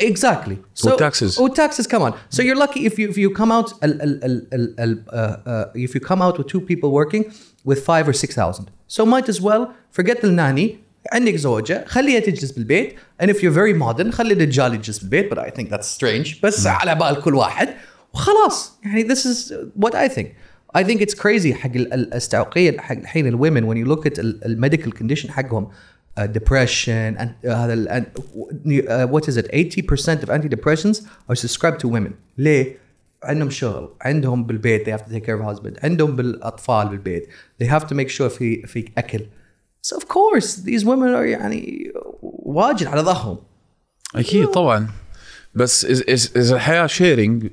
Exactly. So, taxes. Oh, taxes come on. So you're lucky if you if you come out ال, ال, ال, uh, uh, if you come out with two people working with five or six thousand. So might as well forget the nanny. عندك زوجة خليها تجلس بالبيت and if you're very modern خلي الرجال يجلس بالبيت but I think that's strange بس hmm. على بال كل واحد وخلاص يعني this is what I think. I think it's crazy حق الاستعوقيه حق الحين الومن when you look at الميديكال كونديشن حقهم ديبرشن uh, uh، هذا وات از ات 80% of anti are subscribed to women ليه؟ عندهم شغل عندهم بالبيت they have to take care of husband عندهم بالاطفال بالبيت they have to make sure في في اكل so of course these women are يعني واجد على ضخم اكيد طبعا بس اذا الحياه شيرنج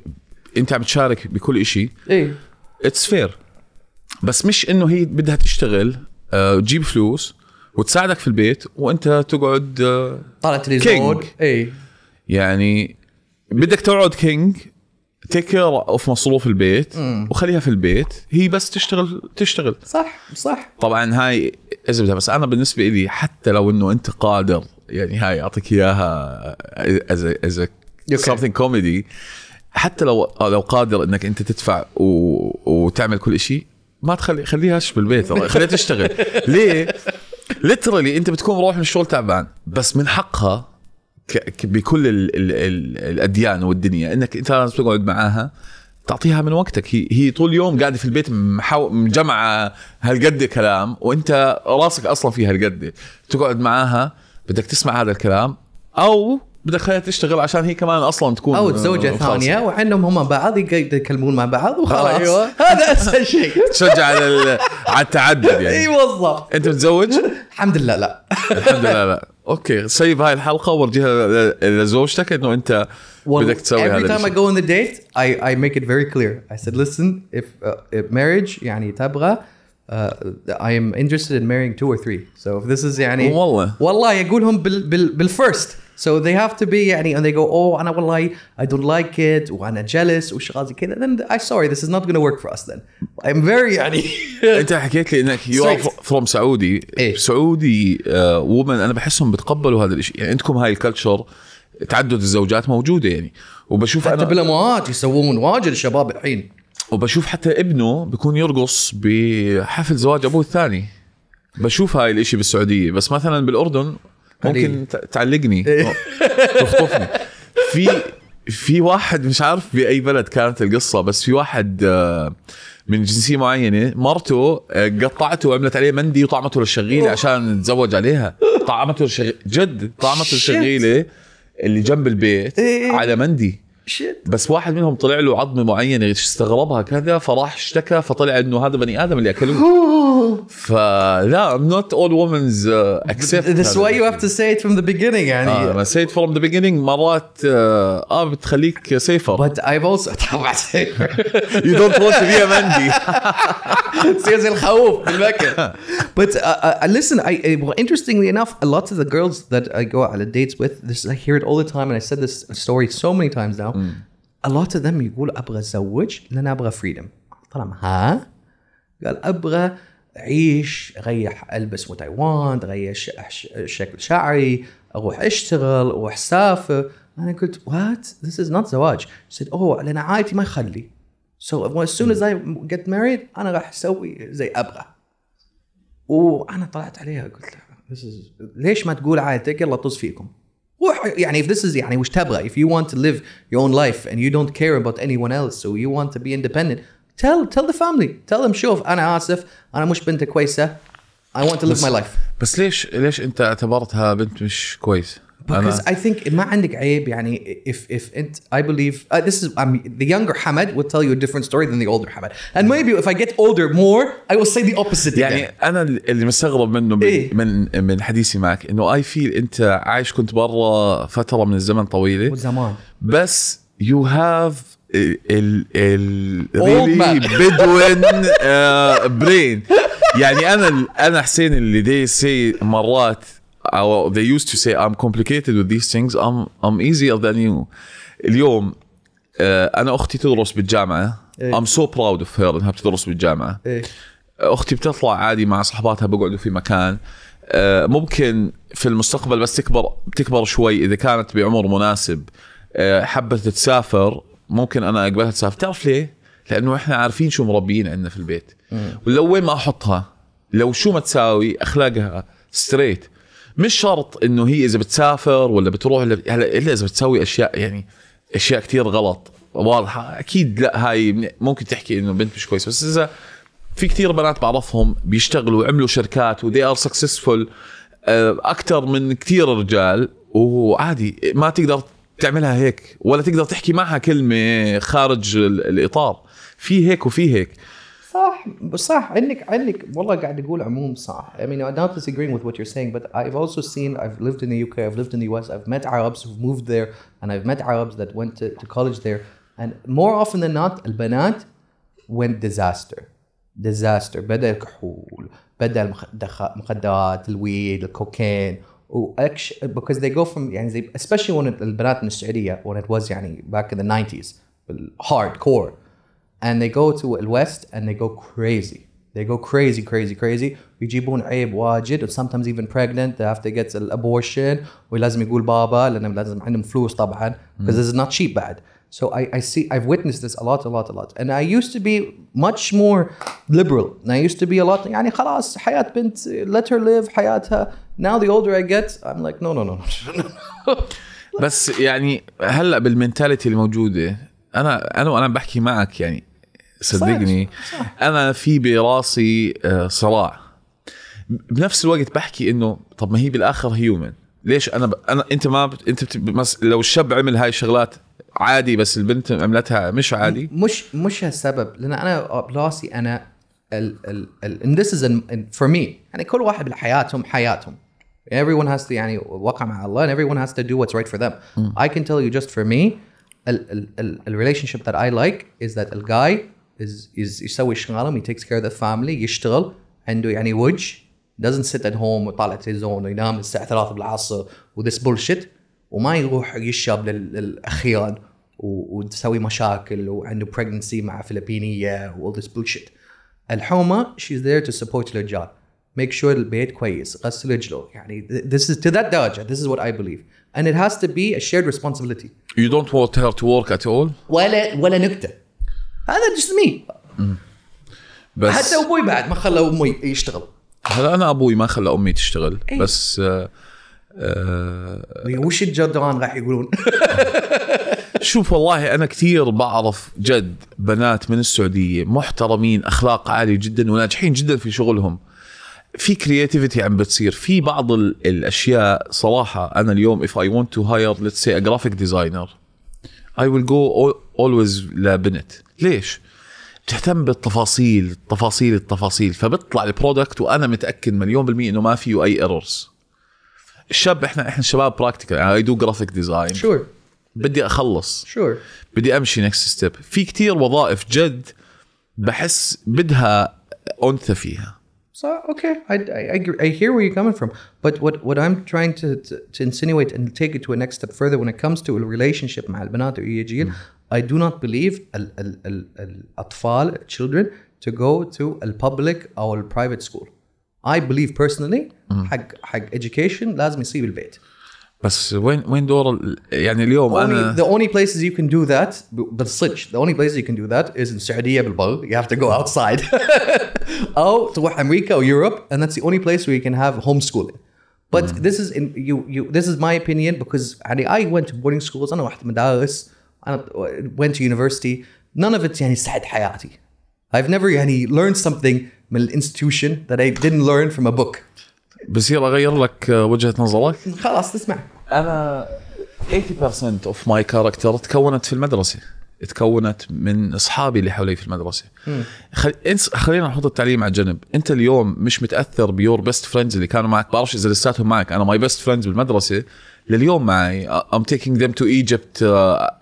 انت عم تشارك بكل شيء ايه اتس فير بس مش انه هي بدها تشتغل آه، تجيب فلوس وتساعدك في البيت وانت تقعد آه، طالع تلفزيون اي يعني بدك تقعد كينج تيك كير اوف مصروف البيت مم. وخليها في البيت هي بس تشتغل تشتغل صح صح طبعا هاي اذا بدها بس انا بالنسبه لي حتى لو انه انت قادر يعني هاي اعطيك اياها از از something كوميدي حتى لو لو قادر انك انت تدفع و... وتعمل كل شيء ما تخلي خليهاش بالبيت خليها تشتغل ليه؟ ليترلي انت بتكون روح من الشغل تعبان بس من حقها ك... بكل ال... ال... ال... الاديان والدنيا انك انت لازم تقعد معاها تعطيها من وقتك هي هي طول اليوم قاعده في البيت محو... مجمعه هالقد كلام وانت راسك اصلا فيها هالقد تقعد معاها بدك تسمع هذا الكلام او بدك خليها تشتغل عشان هي كمان اصلا تكون او تزوجة ثانيه وعندهم هم بعض يتكلمون مع بعض وخلاص ايوه هذا اسهل شيء تشجع على على التعدد يعني اي بالضبط انت متزوج؟ الحمد لله لا الحمد لله لا اوكي سيب هاي الحلقه ورجيها لزوجتك انه انت بدك تسوي هذا every time I go on the date I I make it very clear I said listen if, uh, if marriage يعني تبغى uh, I am interested in marrying two or three. So if this is يعني والله والله يقولهم بال بال بالفيرست So they have to be يعني and they go oh أنا والله I don't like it وأنا jealous وشغال زي كذا then I'm sorry this is not gonna work for us then I'm very يعني أنت حكيت لي إنك you are from سعودي سعودي وومن أنا بحسهم بتقبلوا هذا الشيء يعني عندكم هاي الكلتشر تعدد الزوجات موجوده يعني وبشوف حتى بالاموات يسوون واجد الشباب الحين وبشوف حتى ابنه بيكون يرقص بحفل زواج ابوه الثاني بشوف هاي الاشي بالسعوديه بس مثلا بالاردن ممكن تعلقني إيه. تخطفني في في واحد مش عارف باي بلد كانت القصه بس في واحد آه، من جنسيه معينه مرته آه، قطعته وعملت عليه مندي وطعمته للشغيله عشان تزوج عليها طعمته الشغيله جد طعمته الشغيله اللي جنب البيت إيه. على مندي شيت بس واحد منهم طلع له عظمه معينه استغربها كذا فراح اشتكى فطلع انه هذا بني ادم اللي اكلوه فلا نوت اول وومنز اكسبت That's why you have to say it from the beginning يعني آه say from the beginning مرات اه, Khalik بتخليك سيفر But i also طبعا You don't want to be a Mandy الخوف بالمكان But uh, uh, uh, listen I, well, interestingly enough a lot of the girls that I go out on dates with this I hear it all the time and I said this story so many times now Mm. a lot of them يقول ابغى اتزوج لان ابغى فريدم طلع ها قال ابغى اعيش اريح البس اي وانت اغير شكل شعري اروح اشتغل اروح اسافر انا قلت وات ذس از نوت زواج سيد اوه لان عائلتي ما يخلي so as soon as I get married انا راح اسوي زي ابغى وانا طلعت عليها قلت لها ليش ما تقول عائلتك يلا طز فيكم يعني if this is يعني وش تبغى if you want to live your own life and you don't care about anyone else so you want to be independent tell tell the family tell them شوف انا اسف انا مش بنت كويسه I want to live my life بس ليش ليش انت اعتبرتها بنت مش كويسه؟ because I think ما عندك عيب يعني if if it, I believe uh, this is I'm, the younger Hamad will tell you a different story than the older Hamad and maybe if I get older more I will say the opposite يعني again. أنا اللي مستغرب منه من إيه؟ من, من حديثي معك إنه I feel أنت عايش كنت برا فترة من الزمن طويلة وزمان بس you have ال ال ريلي بدوين برين يعني انا انا حسين اللي دي سي مرات أو they used to say I'm complicated with these things I'm I'm easier than you اليوم آه، انا اختي تدرس بالجامعه ايه. I'm so proud of her انها بتدرس بالجامعه ايه. اختي بتطلع عادي مع صحباتها بقعدوا في مكان آه، ممكن في المستقبل بس تكبر بتكبر شوي اذا كانت بعمر مناسب آه، حبت تسافر ممكن انا اقبلها تسافر تعرف ليه؟ لانه احنا عارفين شو مربيين عندنا في البيت ولو وين ما احطها لو شو ما تساوي اخلاقها ستريت مش شرط انه هي اذا بتسافر ولا بتروح هلا الا اذا بتسوي اشياء يعني اشياء كثير غلط واضحه اكيد لا هاي ممكن تحكي انه بنت مش كويسه بس اذا في كثير بنات بعرفهم بيشتغلوا وعملوا شركات وذي ار سكسسفول اكثر من كثير رجال وعادي ما تقدر تعملها هيك ولا تقدر تحكي معها كلمه خارج الاطار في هيك وفي هيك صح صح عندك عندك والله قاعد اقول عموم صح I mean I'm not disagreeing with what you're saying but I've also seen I've lived in the UK I've lived in the US I've met Arabs who've moved there and I've met Arabs that went to, to college there and more often than not البنات went disaster disaster بدا الكحول بدا المخدرات الويد الكوكين because they go from يعني زي especially when البنات من السعودية when it was يعني back in the 90s hardcore and they go to West and they go crazy they go crazy crazy crazy ويجيبون عيب واجد and sometimes even pregnant they have to get an abortion ولازم يقول بابا لأنهم لازم عندهم فلوس طبعا because this is not cheap bad so I, I see I've witnessed this a lot a lot a lot and I used to be much more liberal and I used to be a lot يعني خلاص حياة بنت let her live حياتها now the older I get I'm like no no no no بس يعني هلا بالمنتاليتي الموجوده انا انا وانا بحكي معك يعني صدقني صح. انا في براسي آه، صراع بنفس الوقت بحكي انه طب ما هي بالاخر هيومن ليش انا ب... انا انت ما ب... انت بت... مس... لو الشاب عمل هاي الشغلات عادي بس البنت عملتها مش عادي مش مش هالسبب لان انا براسي انا ال ال ال this is an, for me يعني كل واحد بحياتهم حياتهم everyone has to يعني وقع مع الله and everyone has to do what's right for them mm. I can tell you just for me ال ال ال relationship that I like is that a guy يسوي شغاله he takes care of the family يشتغل عنده يعني وجه doesn't sit at home ويطالع تلفزيون وينام الساعه 3 بالعصر وذس بولشيت وما يروح يشرب للاخيران وتسوي مشاكل وعنده pregnancy مع فلبينيه وall this bullshit الحومه she's there to support الرجال make sure البيت كويس غسل رجله يعني this is to that درجه this is what I believe and it has to be a shared responsibility you don't want her to work at all ولا ولا نكته هذا جسمي بس حتى ابوي بعد ما خلى امي يشتغل هلا انا ابوي ما خلى امي تشتغل أيه؟ بس آه آه وش الجدران راح يقولون شوف والله انا كثير بعرف جد بنات من السعوديه محترمين اخلاق عاليه جدا وناجحين جدا في شغلهم في كرياتيفيتي عم بتصير في بعض الاشياء صراحه انا اليوم اف اي ونت تو هاير ليتس سي ا جرافيك ديزاينر اي ويل جو اولويز لبنت ليش بتهتم بالتفاصيل التفاصيل التفاصيل فبيطلع البرودكت وانا متاكد مليون بالمية انه ما فيه اي ايرورز الشاب احنا احنا الشباب براكتيكال اي دو جرافيك ديزاين شور بدي اخلص شور sure. بدي امشي نكست ستيب في كتير وظائف جد بحس بدها انثى فيها So okay, I, I, I hear where you're coming from, but what what I'm trying to, to to insinuate and take it to a next step further when it comes to a relationship مع البنات I do not believe ال الأطفال children to go to a public or a private school. I believe personally حق mm. حق education لازم يصير بالبيت. بس وين وين دور يعني اليوم only, انا the only places you can do that بالصدق the only places you can do that is in السعوديه بالبر you have to go outside او تروح امريكا او Europe and that's the only place where you can have homeschooling but mm. this is in you you this is my opinion because يعني I went to boarding schools انا رحت مدارس انا went to university none of it يعني سعد حياتي I've never يعني learned something من الانستتيوشن that I didn't learn from a book بس يلا غير لك وجهه نظرك خلاص تسمع انا 80% اوف ماي كاركتر تكونت في المدرسه تكونت من اصحابي اللي حولي في المدرسه خلينا نحط التعليم على جنب انت اليوم مش متاثر بيور بيست فريندز اللي كانوا معك بعرفش اذا لساتهم معك انا ماي بيست فريندز بالمدرسه لليوم معي ام تيكينج ذيم تو ايجيبت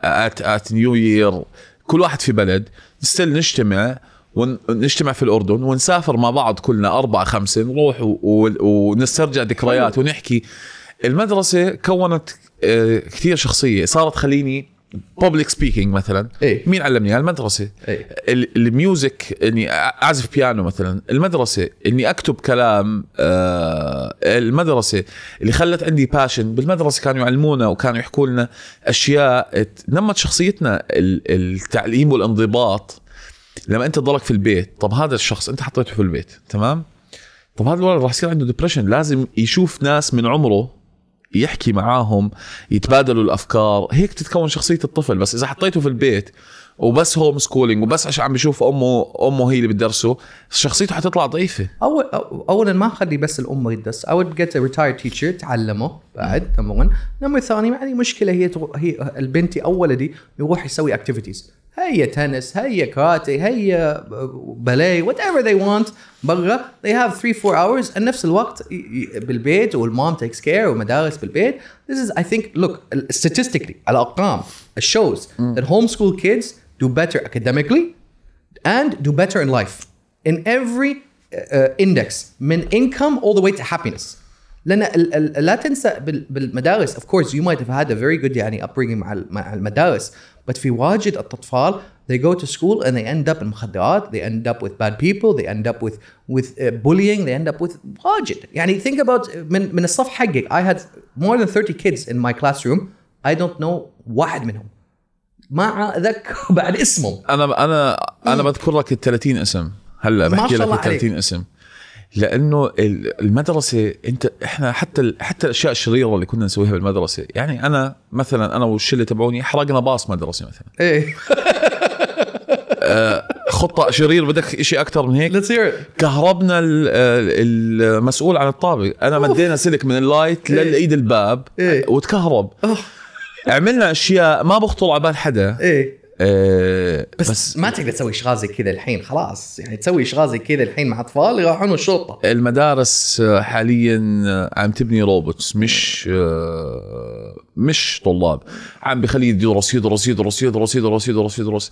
ات ات نيو يير كل واحد في بلد ستيل نجتمع ونجتمع في الاردن ونسافر مع بعض كلنا اربعه خمسه نروح ونسترجع ذكريات ونحكي المدرسه كونت uh, كثير شخصيه صارت خليني بوبليك سبيكينج مثلا إيه؟ مين علمني المدرسه إيه؟ الميوزك اني اعزف بيانو مثلا المدرسه اني اكتب كلام آه المدرسه اللي خلت عندي باشن بالمدرسه كانوا يعلمونا وكانوا يحكوا لنا اشياء نمت شخصيتنا التعليم والانضباط لما انت تضلك في البيت طب هذا الشخص انت حطيته في البيت تمام طب هذا الولد راح يصير عنده ديبرشن لازم يشوف ناس من عمره يحكي معاهم يتبادلوا الافكار هيك تتكون شخصيه الطفل بس اذا حطيته في البيت وبس هوم سكولينج وبس عشان عم بيشوف امه امه هي اللي بتدرسه شخصيته حتطلع ضعيفه أول اولا ما اخلي بس الام تدرس I would get a retired teacher تعلمه بعد نمبر 1 نمبر ثاني ما عندي مشكله هي هي البنتي او ولدي يروح يسوي اكتيفيتيز هيا tennis, هيا karate, هيا uh, ballet, whatever they want برا they have 3 4 hours and نفس الوقت بالبيت والمام takes care ومدارس بالبيت this is I think look statistically الأرقام it shows that homeschool kids do better academically and do better in life in every uh, uh, index من income all the way to happiness لان لا تنسى بالمدارس of course you might have had a very good يعني upbringing مع المدارس but في واجد الأطفال they go to school and they end up in مخدرات they end up with bad people they end up with with uh, bullying they end up with واجد يعني think about من من الصف حقك I had more than 30 kids in my classroom I don't know واحد منهم ما اذكر بعد اسمهم انا انا انا بذكر لك ال 30 اسم هلا بحكي لك ال 30 اسم لانه المدرسه انت احنا حتى حتى الاشياء الشريره اللي كنا نسويها بالمدرسه يعني انا مثلا انا والشله تبعوني حرقنا باص مدرسه مثلا ايه آه، خطه شرير بدك شيء اكثر من هيك Let's hear it. كهربنا آه، المسؤول عن الطابق انا مدينا سلك من اللايت إيه. للايد الباب إيه. وتكهرب أوه. عملنا اشياء ما بخطر على بال حدا ايه آه، بس, بس ما تقدر تسوي اشغال زي كذا الحين خلاص يعني تسوي اشغال زي كذا الحين مع اطفال يروحون الشرطه المدارس آه، حاليا آه، عم تبني روبوتس مش مش طلاب عم بخليه يدرس يدرس يدرس يدرس يدرس يدرس يدرس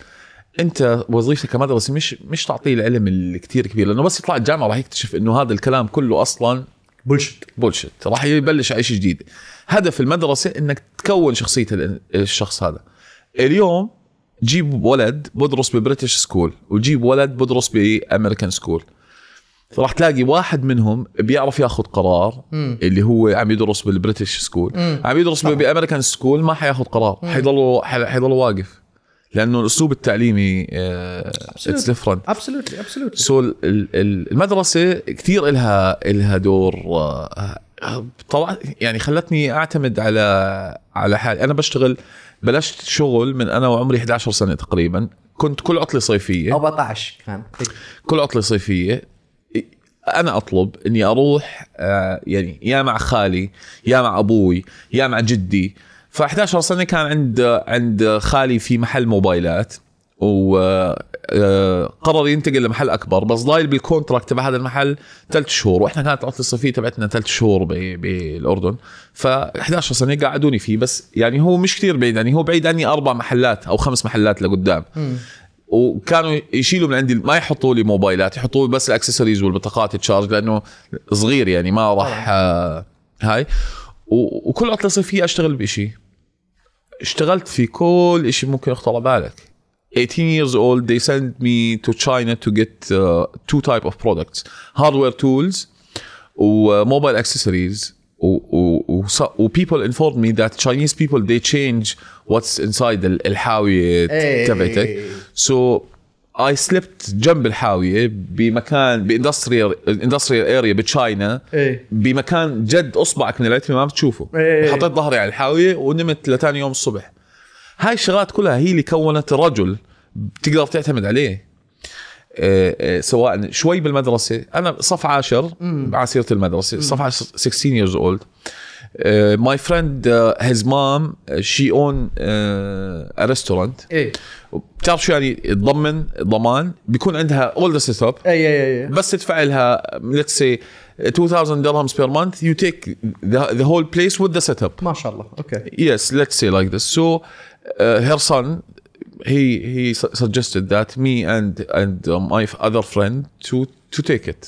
انت وظيفتك كمدرسه مش مش تعطيه العلم الكثير كبير لانه بس يطلع الجامعه راح يكتشف انه هذا الكلام كله اصلا بولشت بولشت راح يبلش على شيء جديد هدف المدرسه انك تكون شخصيه الشخص هذا اليوم جيب ولد بدرس ببريتش سكول وجيب ولد بدرس بامريكان سكول راح تلاقي واحد منهم بيعرف ياخذ قرار مم. اللي هو عم يدرس بالبريتش سكول مم. عم يدرس بامريكان سكول ما حياخذ قرار حيضل حيضل واقف لانه الاسلوب التعليمي اتس ديفرنت ابسولوتلي ابسولوتلي سو المدرسه كثير الها الها دور آه، آه، طبعا يعني خلتني اعتمد على على حالي انا بشتغل بلشت شغل من انا وعمري 11 سنه تقريبا كنت كل عطله صيفيه 14 كان كل عطله صيفيه انا اطلب اني اروح آه، يعني يا مع خالي يا مع ابوي يا مع جدي ف 11 سنه كان عند عند خالي في محل موبايلات وقرر ينتقل لمحل اكبر بس ضايل بالكونتراكت تبع هذا المحل ثلاث شهور واحنا كانت العطله الصيفيه تبعتنا ثلاث شهور بالاردن ف 11 سنه قعدوني فيه بس يعني هو مش كثير بعيد عني هو بعيد عني اربع محلات او خمس محلات لقدام وكانوا يشيلوا من عندي ما يحطوا لي موبايلات يحطوا لي بس الاكسسوارز والبطاقات تشارج لانه صغير يعني ما راح آه، هاي وكل عطله صيفيه اشتغل بشيء اشتغلت في كل شيء ممكن يخطر على بالك 18 years old they sent me to China to get uh, two type of products hardware tools وموبايل uh, accessories وبيبل انفورد مي ذات تشاينيز بيبل they change what's inside الحاويه تبعتك سو اي سليبت جنب الحاويه بمكان باندستريال اندستريال اريا بتشاينا إيه. بمكان جد اصبعك من ما بتشوفه إيه. حطيت ظهري على الحاويه ونمت لثاني يوم الصبح هاي الشغلات كلها هي اللي كونت رجل تقدر تعتمد عليه آه، آه، سواء شوي بالمدرسه انا صف عاشر على سيره المدرسه صف عاشر 16 years old ماي فريند هيز مام شي اون uh, بتعرف شو يعني تضمن ضمان بيكون عندها اول ذا سيت اب بس تدفع لها ليتس سي 2000 درهم بير مانث يو تيك ذا هول بليس وذ ذا سيت اب ما شاء الله. اوكي يس ليتس سي لايك ذس سو Uh, her son he he suggested that me and and um, my other friend to to take it.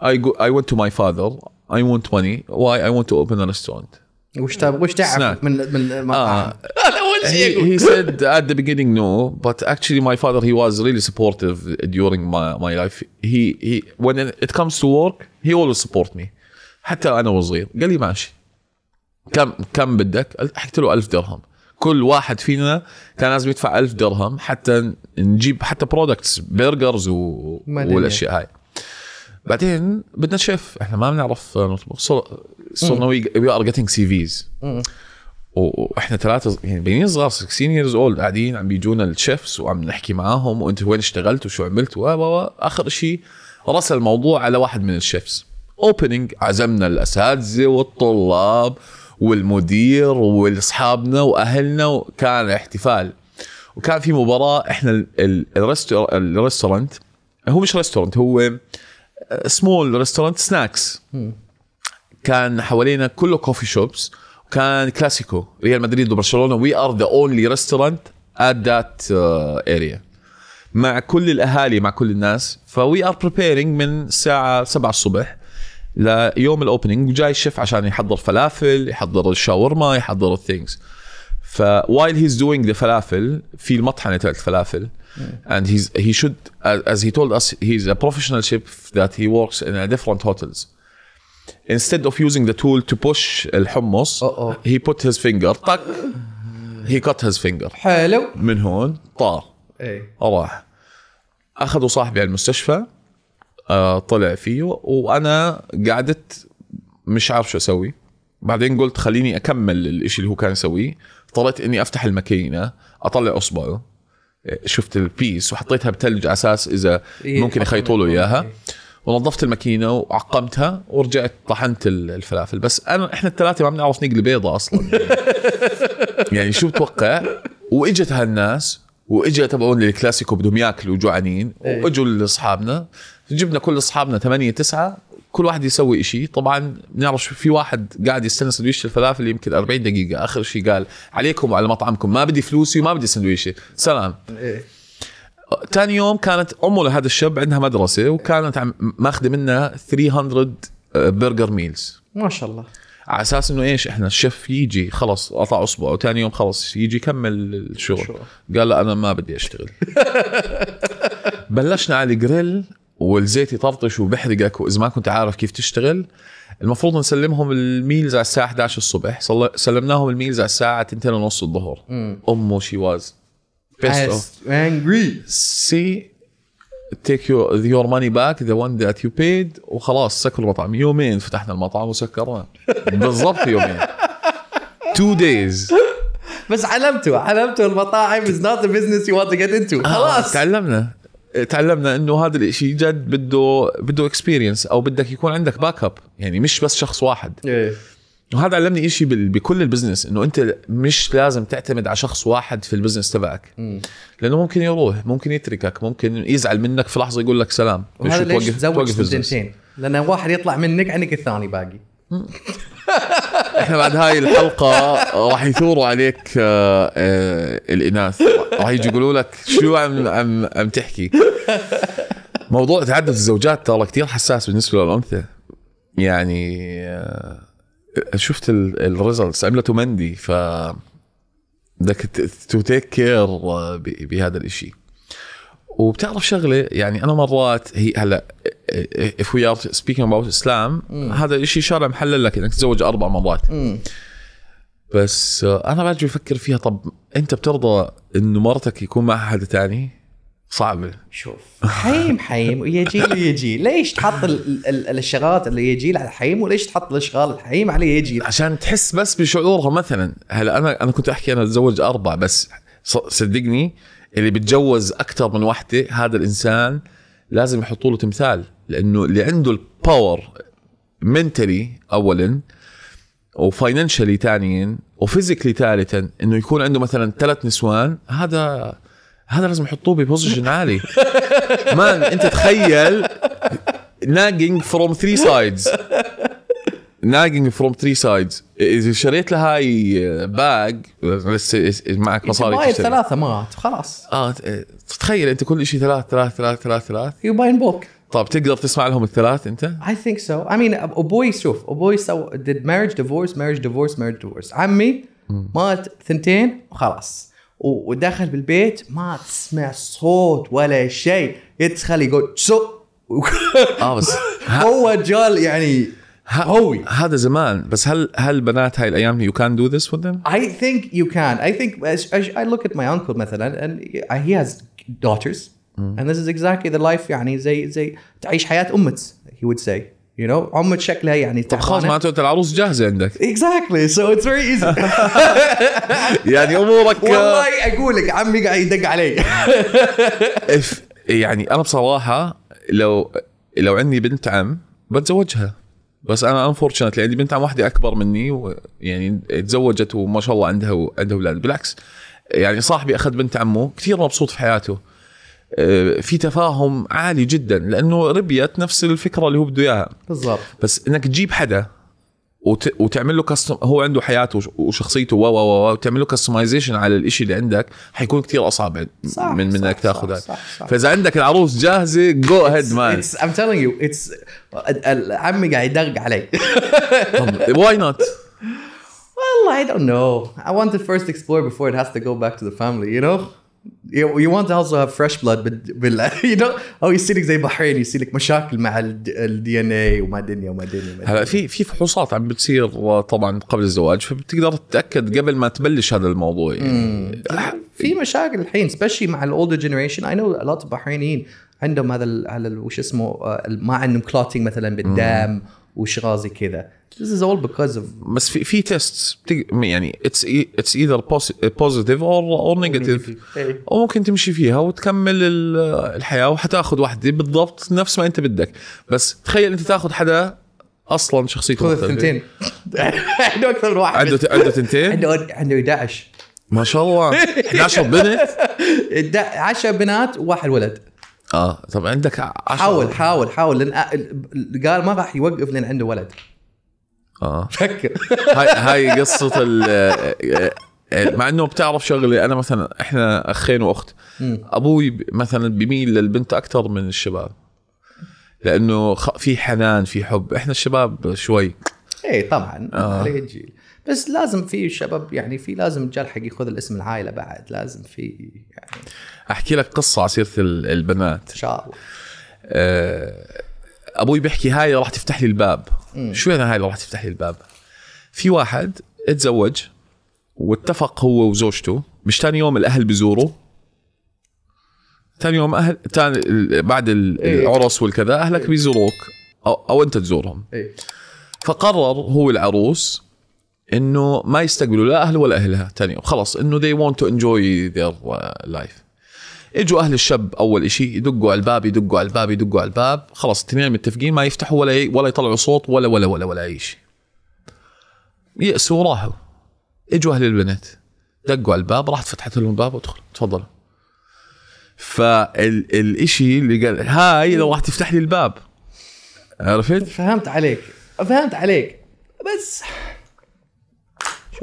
I go I went to my father. I want money. Why I want to open a restaurant. وش تاب وش تعب من من المطعم؟ he, he said at the beginning no, but actually my father he was really supportive during my, my life. He he when it comes to work he always support me. حتى انا وصغير قال لي ماشي كم كم بدك؟ قلت له 1000 درهم. كل واحد فينا كان لازم يدفع ألف درهم حتى نجيب حتى برودكتس برجرز و... والاشياء هاي بعدين بدنا شيف احنا ما بنعرف نطبخ آه، صرنا وي ار جيتنج سي فيز واحنا ثلاثه يعني بنين صغار 16 ييرز اولد قاعدين عم بيجونا الشيفس وعم نحكي معاهم وانت وين اشتغلت وشو عملت و اخر شيء رسى الموضوع على واحد من الشيفس اوبننج عزمنا الاساتذه والطلاب والمدير واصحابنا واهلنا وكان احتفال وكان في مباراه احنا الريستورانت هو مش ريستورانت هو سمول ريستورانت سناكس كان حوالينا كله كوفي شوبس وكان كلاسيكو ريال مدريد وبرشلونه وي ار ذا اونلي ريستورانت ات ذات اريا مع كل الاهالي مع كل الناس فوي ار بريبيرنج من الساعه 7 الصبح ليوم الاوبننج وجاي الشيف عشان يحضر فلافل يحضر الشاورما يحضر الثينجز فوايل هيز دوينج ذا فلافل في المطحنه تاعت الفلافل اند هيز هي شود از هي تولد اس هيز ا بروفيشنال شيف ذات هي وركس ان ديفرنت هوتلز instead of using the tool to push الحمص uh -oh. he put his finger طق he cut his finger حلو من هون طار ايه راح اخذوا صاحبي على المستشفى آه، طلع فيه وانا قعدت مش عارف شو اسوي بعدين قلت خليني اكمل الاشي اللي هو كان يسويه اضطريت اني افتح الماكينه اطلع اصبعه آه، شفت البيس وحطيتها بثلج على اساس اذا إيه، ممكن يخيطوا له اياها إيه. ونظفت الماكينه وعقمتها ورجعت طحنت الفلافل بس انا احنا الثلاثه ما بنعرف نقلي بيضه اصلا يعني شو بتوقع واجت هالناس واجا تبعون الكلاسيكو بدهم ياكلوا جوعانين إيه. واجوا لاصحابنا جبنا كل اصحابنا ثمانية تسعة كل واحد يسوي شيء طبعا بنعرف في واحد قاعد يستنى سندويشه الفلافل يمكن 40 دقيقه اخر شيء قال عليكم وعلى مطعمكم ما بدي فلوسي وما بدي سندويشه سلام إيه. يوم كانت امه لهذا الشاب عندها مدرسه وكانت ماخذه منا 300 برجر ميلز ما شاء الله على اساس انه ايش احنا الشيف يجي خلص قطع اصبعه ثاني يوم خلص يجي يكمل الشغل قال لا انا ما بدي اشتغل بلشنا على الجريل والزيت يطرطش وبحرقك واذا ما كنت عارف كيف تشتغل المفروض نسلمهم الميلز على الساعه 11 الصبح سلمناهم الميلز على الساعه 2 ونص الظهر امه شي واز بيستو سي تيك يور ماني باك ذا وان ذات يو بيد وخلاص سكروا المطعم يومين فتحنا المطعم وسكرناه بالضبط يومين تو دايز بس علمته علمته المطاعم از نوت بزنس يو ونت جيت انتو خلاص تعلمنا تعلمنا انه هذا الشيء جد بده بده اكسبيرينس او بدك يكون عندك باك اب يعني مش بس شخص واحد إيه. وهذا علمني شيء بكل البزنس انه انت مش لازم تعتمد على شخص واحد في البزنس تبعك لانه ممكن يروح ممكن يتركك ممكن يزعل منك في لحظه يقول لك سلام وهذا ليش توقف تزوج سنتين لأن واحد يطلع منك عنك الثاني باقي احنا بعد هاي الحلقه راح يثوروا عليك آه،, آه الاناث راح يجي يقولوا لك شو عم عم عم تحكي موضوع تعدد الزوجات ترى كثير حساس بالنسبه للانثى يعني آه شفت الريزلتس عملته مندي ف بدك تو تيك كير بهذا الشيء وبتعرف شغله يعني انا مرات هي هلا اف وي ار سبيكينج اباوت اسلام هذا الشيء شرع محلل لك انك تتزوج اربع مرات مم. بس آه، انا باجي بفكر فيها طب انت بترضى انه مرتك يكون معها حدا تاني صعبه شوف حيم حيم ويا جيل ويا جيل ليش تحط ال ال الشغلات اللي يا جيل على حيم وليش تحط الاشغال الحيم على يجي عشان تحس بس بشعورها مثلا هلا انا انا كنت احكي انا اتزوج اربع بس صدقني اللي بتجوز اكثر من وحده هذا الانسان لازم يحطوا له تمثال لانه اللي عنده الباور منتلي اولا وفاينانشالي ثانيا وفيزيكلي ثالثا انه يكون عنده مثلا ثلاث نسوان هذا هذا لازم يحطوه ببوزيشن عالي مان انت تخيل ناجينج فروم ثري سايدز ناجينج فروم ثري سايدز اذا شريت له هاي باج بس معك مصاري باين ثلاثه مرات خلاص اه تخيل انت كل شيء ثلاث ثلاث ثلاث ثلاث ثلاث يو باين بوك طيب تقدر تسمع لهم الثلاث انت؟ اي ثينك سو اي مين ابوي شوف ابوي سو ديد مارج ديفورس مارج ديفورس مارج ديفورس عمي مات ثنتين وخلاص ودخل بالبيت ما تسمع صوت ولا شيء يدخل يقول سو اه بس هو جال يعني قوي هذا زمان بس هل هل بنات هاي الايام يو كان دو ذس وذ ذيم؟ اي ثينك يو كان اي ثينك اي لوك ات ماي انكل مثلا هي هاز daughters and this از اكزاكتلي ذا لايف يعني زي زي تعيش حياه امك هي وود say يو نو عمت شكلها يعني طب خلاص معناته انت العروس جاهزه عندك اكزاكتلي سو اتس فيري ايزي يعني امورك والله اقول لك عمي قاعد يدق علي يعني انا بصراحه لو لو عندي بنت عم بتزوجها بس انا انفورشنتلي عندي بنت عم واحده اكبر مني ويعني تزوجت وما شاء الله عندها عندها اولاد بالعكس يعني صاحبي اخذ بنت عمه كثير مبسوط في حياته آه، في تفاهم عالي جدا لانه ربيت نفس الفكره اللي هو بده اياها بالضبط بس انك تجيب حدا وتعمل له كاستم هو عنده حياته وشخصيته و و و وتعمل له كاستمايزيشن على الشيء اللي عندك حيكون كثير اصعب صح من صح انك تاخذ فاذا عندك العروس جاهزه جو هيد مان اتس ام تيلينج يو اتس عمي قاعد يدق علي طب واي نوت والله اي دونت نو اي want to first explore before it has to go back to the family, you know? you, you want to also have fresh blood بال uh, you know او يصير لك زي بحرين يصير لك مشاكل مع الدي ان اي وما دنيا وما دنيا هلا في في فحوصات عم بتصير طبعا قبل الزواج فبتقدر تتاكد قبل ما تبلش هذا الموضوع يعني في مشاكل الحين سبيشلي مع الاولدر جنريشن اي نو لوت بحرينيين عندهم هذا على وش اسمه ما عندهم كلوتينج مثلا بالدم وشغال زي كذا This is all because of بس في في تيست يعني اتس اتس ايذر بوزيتيف اور اور نيجاتيف وممكن تمشي فيها وتكمل الحياه وحتاخذ واحده بالضبط نفس ما انت بدك بس تخيل انت تاخذ حدا اصلا شخصيته خذ الثنتين عنده اكثر من واحد عنده عنده ثنتين عنده عنده 11 ما شاء الله 11 بنت 10 بنات وواحد ولد اه طب عندك 10 حاول حاول حاول لان قال ما راح يوقف لان عنده ولد اه فكر هاي هاي قصه ال آه، آه، مع انه بتعرف شغله انا مثلا احنا اخين واخت ابوي مثلا بميل للبنت اكثر من الشباب لانه في حنان في حب احنا الشباب شوي ايه طبعا آه. بس لازم في شباب يعني في لازم الرجال حق ياخذ الاسم العائله بعد لازم في يعني احكي لك قصه على سيره البنات ان شاء الله آه ابوي بيحكي هاي راح تفتح لي الباب مم. شو يعني هاي راح تفتح لي الباب في واحد اتزوج واتفق هو وزوجته مش تاني يوم الاهل بزوره ثاني يوم اهل تاني بعد إيه. العرس والكذا اهلك إيه. بيزوروك او, أو انت تزورهم إيه. فقرر هو العروس انه ما يستقبلوا لا اهله ولا اهلها ثاني يوم خلص انه they want to enjoy their uh, life اجوا اهل الشب اول شيء يدقوا على الباب يدقوا على الباب يدقوا على الباب خلاص الاثنين متفقين ما يفتحوا ولا ولا يطلعوا صوت ولا ولا ولا ولا اي شيء يأسوا وراحوا اجوا اهل البنت دقوا على الباب راحت فتحت لهم الباب وادخل تفضلوا فالشيء اللي قال هاي لو راح تفتح لي الباب عرفت؟ فهمت عليك فهمت عليك بس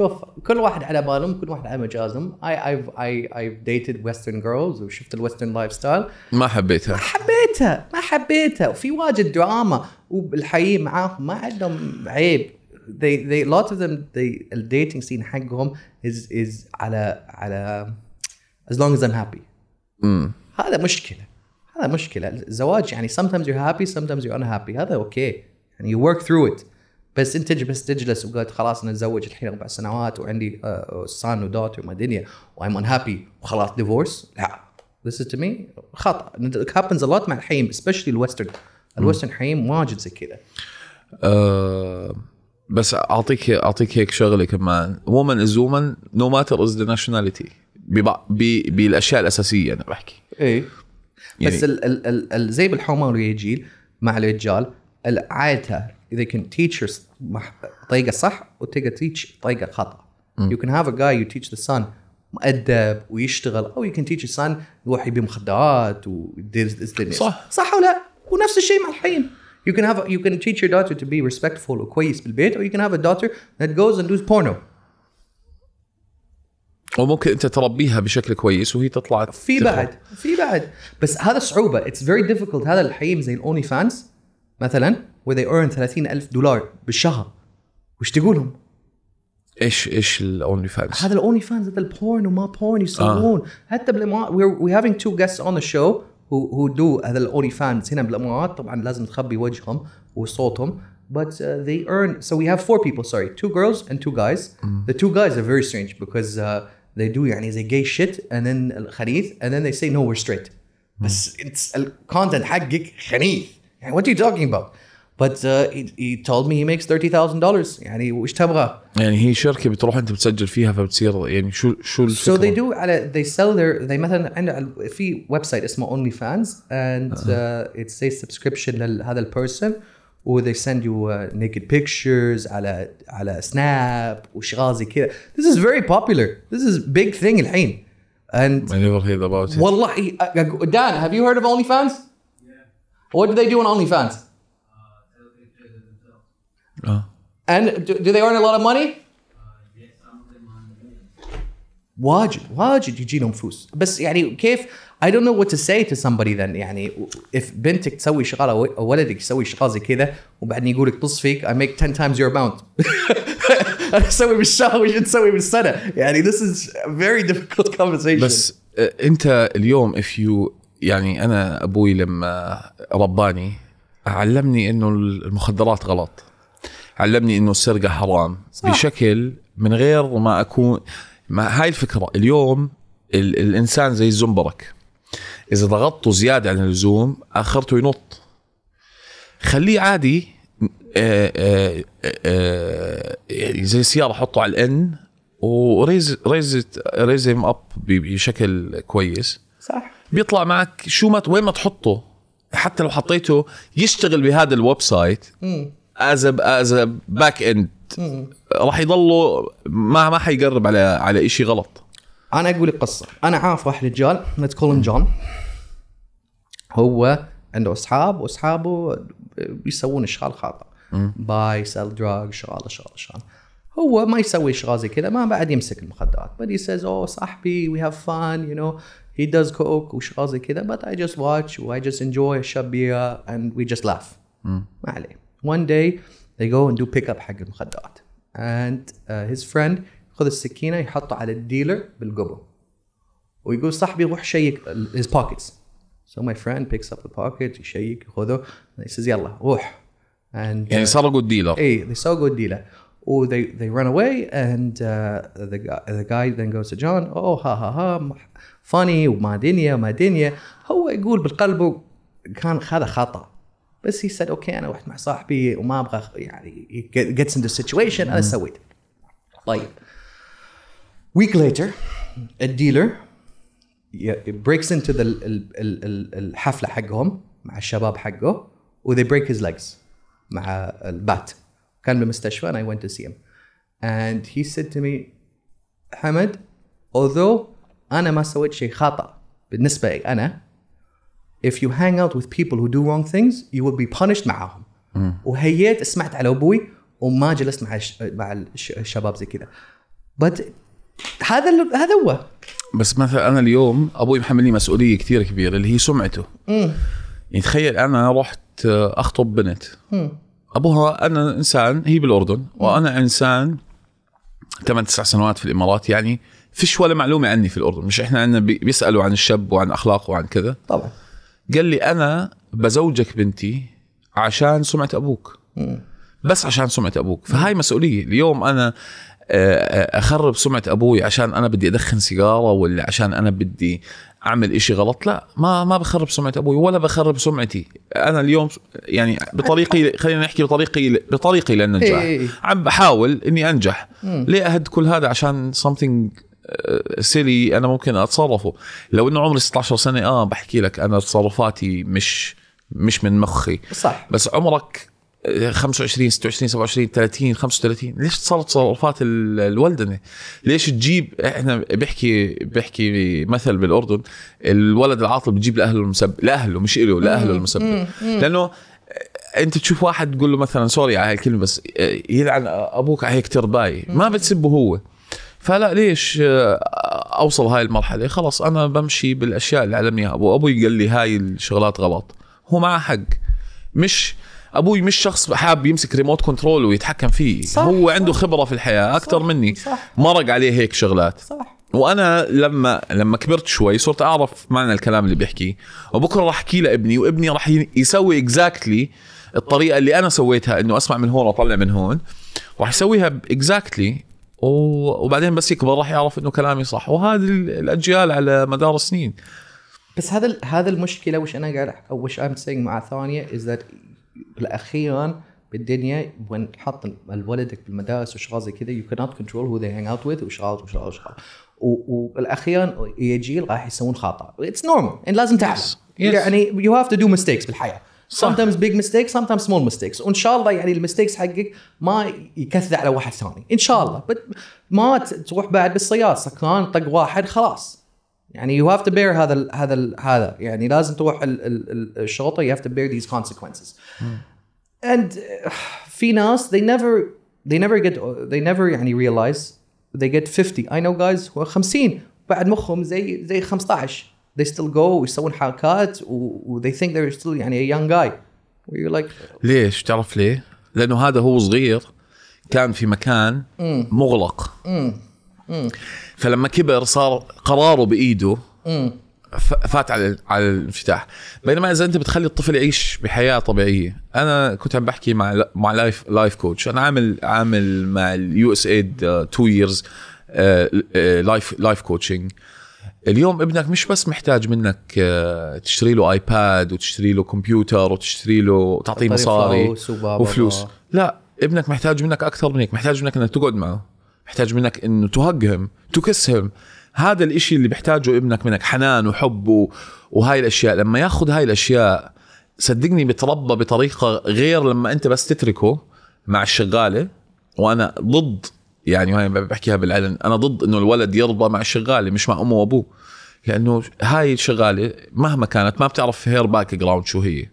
شوف كل واحد على بالهم كل واحد على مجازهم اي ايف اي ايف ديتد ويسترن جيرلز وشفت الويسترن لايف ستايل ما حبيتها ما حبيتها ما حبيتها وفي واجد دراما وبالحقيقه معاهم ما عندهم عيب they they lot of them they الديتنج سين حقهم is is على على as long as I'm happy mm. هذا مشكله هذا مشكله الزواج يعني sometimes you're happy sometimes you're unhappy هذا اوكي okay. يعني you work through it بس انت بس تجلس وقلت خلاص انا اتزوج الحين اربع سنوات وعندي سان آه، ودوت وما دنيا وايم ان هابي وخلاص ديفورس لا listen تو مي خطا هابنز ا لوت مع الحين سبيشلي الويسترن الويسترن حين واجد زي كذا آه، بس اعطيك اعطيك هيك شغله كمان وومن از وومن نو ماتر از ذا ناشوناليتي بالاشياء الاساسيه انا بحكي ايه يعني بس ال ال ال ال زي بالحومه والرجال مع الرجال عائلتها they can teach your طريقه صح وتقدر تيتش طريقه خطا you can have a guy you teach the son مؤدب ويشتغل او you can teach your son يروح يبيع مخدرات ويدير صح صح ولا ونفس الشيء مع الحين You can have a, you can teach your daughter to be respectful وكويس بالبيت or you can have a daughter that goes and does porno. وممكن انت تربيها بشكل كويس وهي تطلع في بعد في بعد بس هذا صعوبه اتس فيري ديفيكولت هذا الحين زي الاوني فانز مثلا where they earn 30000 دولار بالشهر وش تقول لهم؟ ايش ايش الاونلي فانز؟ هذا الاونلي فانز هذا البورن وما بورن يسوون آه. حتى بالامارات وي هافينج تو جيست اون ذا شو هو دو هذا الاونلي فانز هنا بالامارات طبعا لازم تخبي وجههم وصوتهم but uh, they earn so we have four people sorry two girls and two guys mm. the two guys are very strange because uh, they do يعني زي gay shit and then الخنيث and then they say no we're straight mm. بس it's الكونتنت حقك خنيث يعني what are you talking about but uh, he, he told me he makes $30,000 يعني وش تبغى؟ يعني هي شركه بتروح انت بتسجل فيها فبتصير يعني شو شو الفكره؟ So they do على they sell their they مثلا عندنا في ويب سايت اسمه اونلي فانز and uh, it's a subscription لهذا البيرسون و they send you uh, naked pictures على على سناب وشغال زي كذا this is very popular this is big thing الحين and I never heard about it والله Dan have you heard of OnlyFans? Yeah. What do they do on OnlyFans? Oh. And do, do, they earn a lot of money؟ واجد واجد يجيلهم فلوس بس يعني كيف I don't know what to say to somebody then يعني if بنتك تسوي شغاله او ولدك يسوي شغله زي كذا وبعدين يقول لك طز فيك I make 10 times your amount انا اسوي بالشهر وش تسوي بالسنه يعني this is a very difficult conversation بس انت اليوم if you يعني انا ابوي لما رباني علمني انه المخدرات غلط علمني انه السرقه حرام صح. بشكل من غير ما اكون ما هاي الفكره اليوم ال... الانسان زي الزنبرك اذا ضغطته زياده عن اللزوم اخرته ينط خليه عادي آآ آآ آآ زي السياره حطه على الان وريز ريز ريز اب بشكل كويس صح بيطلع معك شو ما وين ما تحطه حتى لو حطيته يشتغل بهذا الويب سايت از از باك اند راح يضلوا ما ما حيقرب على على شيء غلط انا اقول لك قصه انا عارف واحد رجال ليتس كول جون هو عنده اصحاب واصحابه بيسوون اشغال خاطئه باي سيل دراج شغاله شغاله شغاله هو ما يسوي اشغال زي كذا ما بعد يمسك المخدرات but he says oh, صاحبي وي هاف فان يو نو he does كوك وشغال زي كذا but I just watch واي جاست انجوي enjoy a shot beer and we just laugh ما عليه One day they go and do pickup حق المخدرات and uh, his friend خذ السكينه يحطه على الديلر بالقبل ويقول صاحبي روح شيك his pockets so my friend picks up the pocket يشيك ياخذه he says يلا روح and يعني سرقوا الديلر اي they سرقوا الديلر Oh, they they run away and uh, the guy, the guy then goes to John oh ha ha ha funny وما دنيا ما دنيا هو يقول بالقلب كان هذا خطأ بس هي سيد اوكي انا رحت مع صاحبي وما ابغى يعني gets into situation انا سويت طيب ويك ليتر الديلر بريكس انتو الحفله حقهم مع الشباب حقه و they break his legs مع البات كان بالمستشفى and I went to see him and he said to me حمد although انا ما سويت شيء خطا بالنسبه لي انا if you hang out with people who do wrong things you will be punished معاهم م. وهيت سمعت على ابوي وما جلست مع مع الشباب زي كذا but هذا هذا هو بس مثلا انا اليوم ابوي محملني مسؤوليه كثير كبيره اللي هي سمعته امم يعني تخيل انا رحت اخطب بنت امم ابوها انا انسان هي بالاردن وانا انسان ثمان تسع سنوات في الامارات يعني فيش ولا معلومه عني في الاردن مش احنا عندنا بيسالوا عن الشاب وعن اخلاقه وعن كذا طبعا قال لي انا بزوجك بنتي عشان سمعه ابوك بس عشان سمعه ابوك فهاي مسؤوليه اليوم انا آه، آه، اخرب سمعه ابوي عشان انا بدي ادخن سيجاره ولا عشان انا بدي اعمل إشي غلط لا ما ما بخرب سمعه ابوي ولا بخرب سمعتي انا اليوم يعني بطريقي خلينا نحكي بطريقي بطريقي للنجاح إيه. عم بحاول اني انجح ليه اهد كل هذا عشان something سيلي انا ممكن اتصرفه لو انه عمري 16 سنه اه بحكي لك انا تصرفاتي مش مش من مخي صح بس عمرك 25 26 27 30 35 ليش تصرف تصرفات الولدنه؟ ليش تجيب احنا بحكي بحكي مثل بالاردن الولد العاطل بتجيب لاهله المسبب لاهله مش له لاهله المسبب لانه آه، انت تشوف واحد تقول له مثلا سوري على هالكلمه بس آه، يلعن ابوك على هيك ترباي ما بتسبه هو فلا ليش اوصل هاي المرحله خلص انا بمشي بالاشياء اللي علمني ابو ابوي قال لي هاي الشغلات غلط هو معه حق مش ابوي مش شخص حاب يمسك ريموت كنترول ويتحكم فيه صح هو صح عنده خبره في الحياه اكثر مني صح مرق عليه هيك شغلات صح وانا لما لما كبرت شوي صرت اعرف معنى الكلام اللي بيحكيه وبكره راح احكي لابني وابني راح يسوي اكزاكتلي exactly الطريقه اللي انا سويتها انه اسمع من هون واطلع من هون راح يسويها اكزاكتلي وبعدين بس يكبر راح يعرف انه كلامي صح وهذه الاجيال على مدار السنين بس هذا هذا المشكله وش انا قاعد او وش ام سينج مع ثانيه از ذات بالاخير بالدنيا وين تحط ولدك بالمدارس وشغال زي كذا يو كانت كنترول هو ذي هانج اوت وذ وشغال وشغال وشغال وبالاخير يا جيل راح يسوون خطا اتس نورمال لازم تعرف يعني يو هاف تو دو ميستيكس بالحياه sometimes big mistakes sometimes small mistakes وان شاء الله يعني المستيكس حقك ما يكثر على واحد ثاني ان شاء الله ما تروح بعد بالصياصه كان طق واحد خلاص يعني يو هاف تو بير هذا الـ هذا الـ هذا يعني لازم تروح الشرطه يو هاف تو بير ذيز consequences hmm. and في ناس they never they never get they never يعني realize they get 50 I know guys who are 50 بعد مخهم زي زي 15 they still go ويسوون حركات و they think they're still يعني a young guy you're like ليش تعرف ليه؟ لانه هذا هو صغير كان في مكان مغلق فلما كبر صار قراره بايده فات على على الانفتاح بينما اذا انت بتخلي الطفل يعيش بحياه طبيعيه انا كنت عم بحكي مع مع لايف لايف كوتش انا عامل عامل مع اليو اس ايد تو ييرز لايف لايف كوتشنج اليوم ابنك مش بس محتاج منك آه، تشتري له ايباد وتشتري له كمبيوتر وتشتري له تعطيه مصاري وفلوس لا ابنك محتاج منك اكثر من هيك محتاج منك انك تقعد معه محتاج منك انه تهجهم تكسهم هذا الاشي اللي بيحتاجه ابنك منك حنان وحب وهاي الاشياء لما ياخذ هاي الاشياء صدقني بتربى بطريقه غير لما انت بس تتركه مع الشغاله وانا ضد يعني هاي بحكيها بالعلن انا ضد انه الولد يرضى مع الشغاله مش مع امه وابوه لانه هاي الشغاله مهما كانت ما بتعرف هير باك جراوند شو هي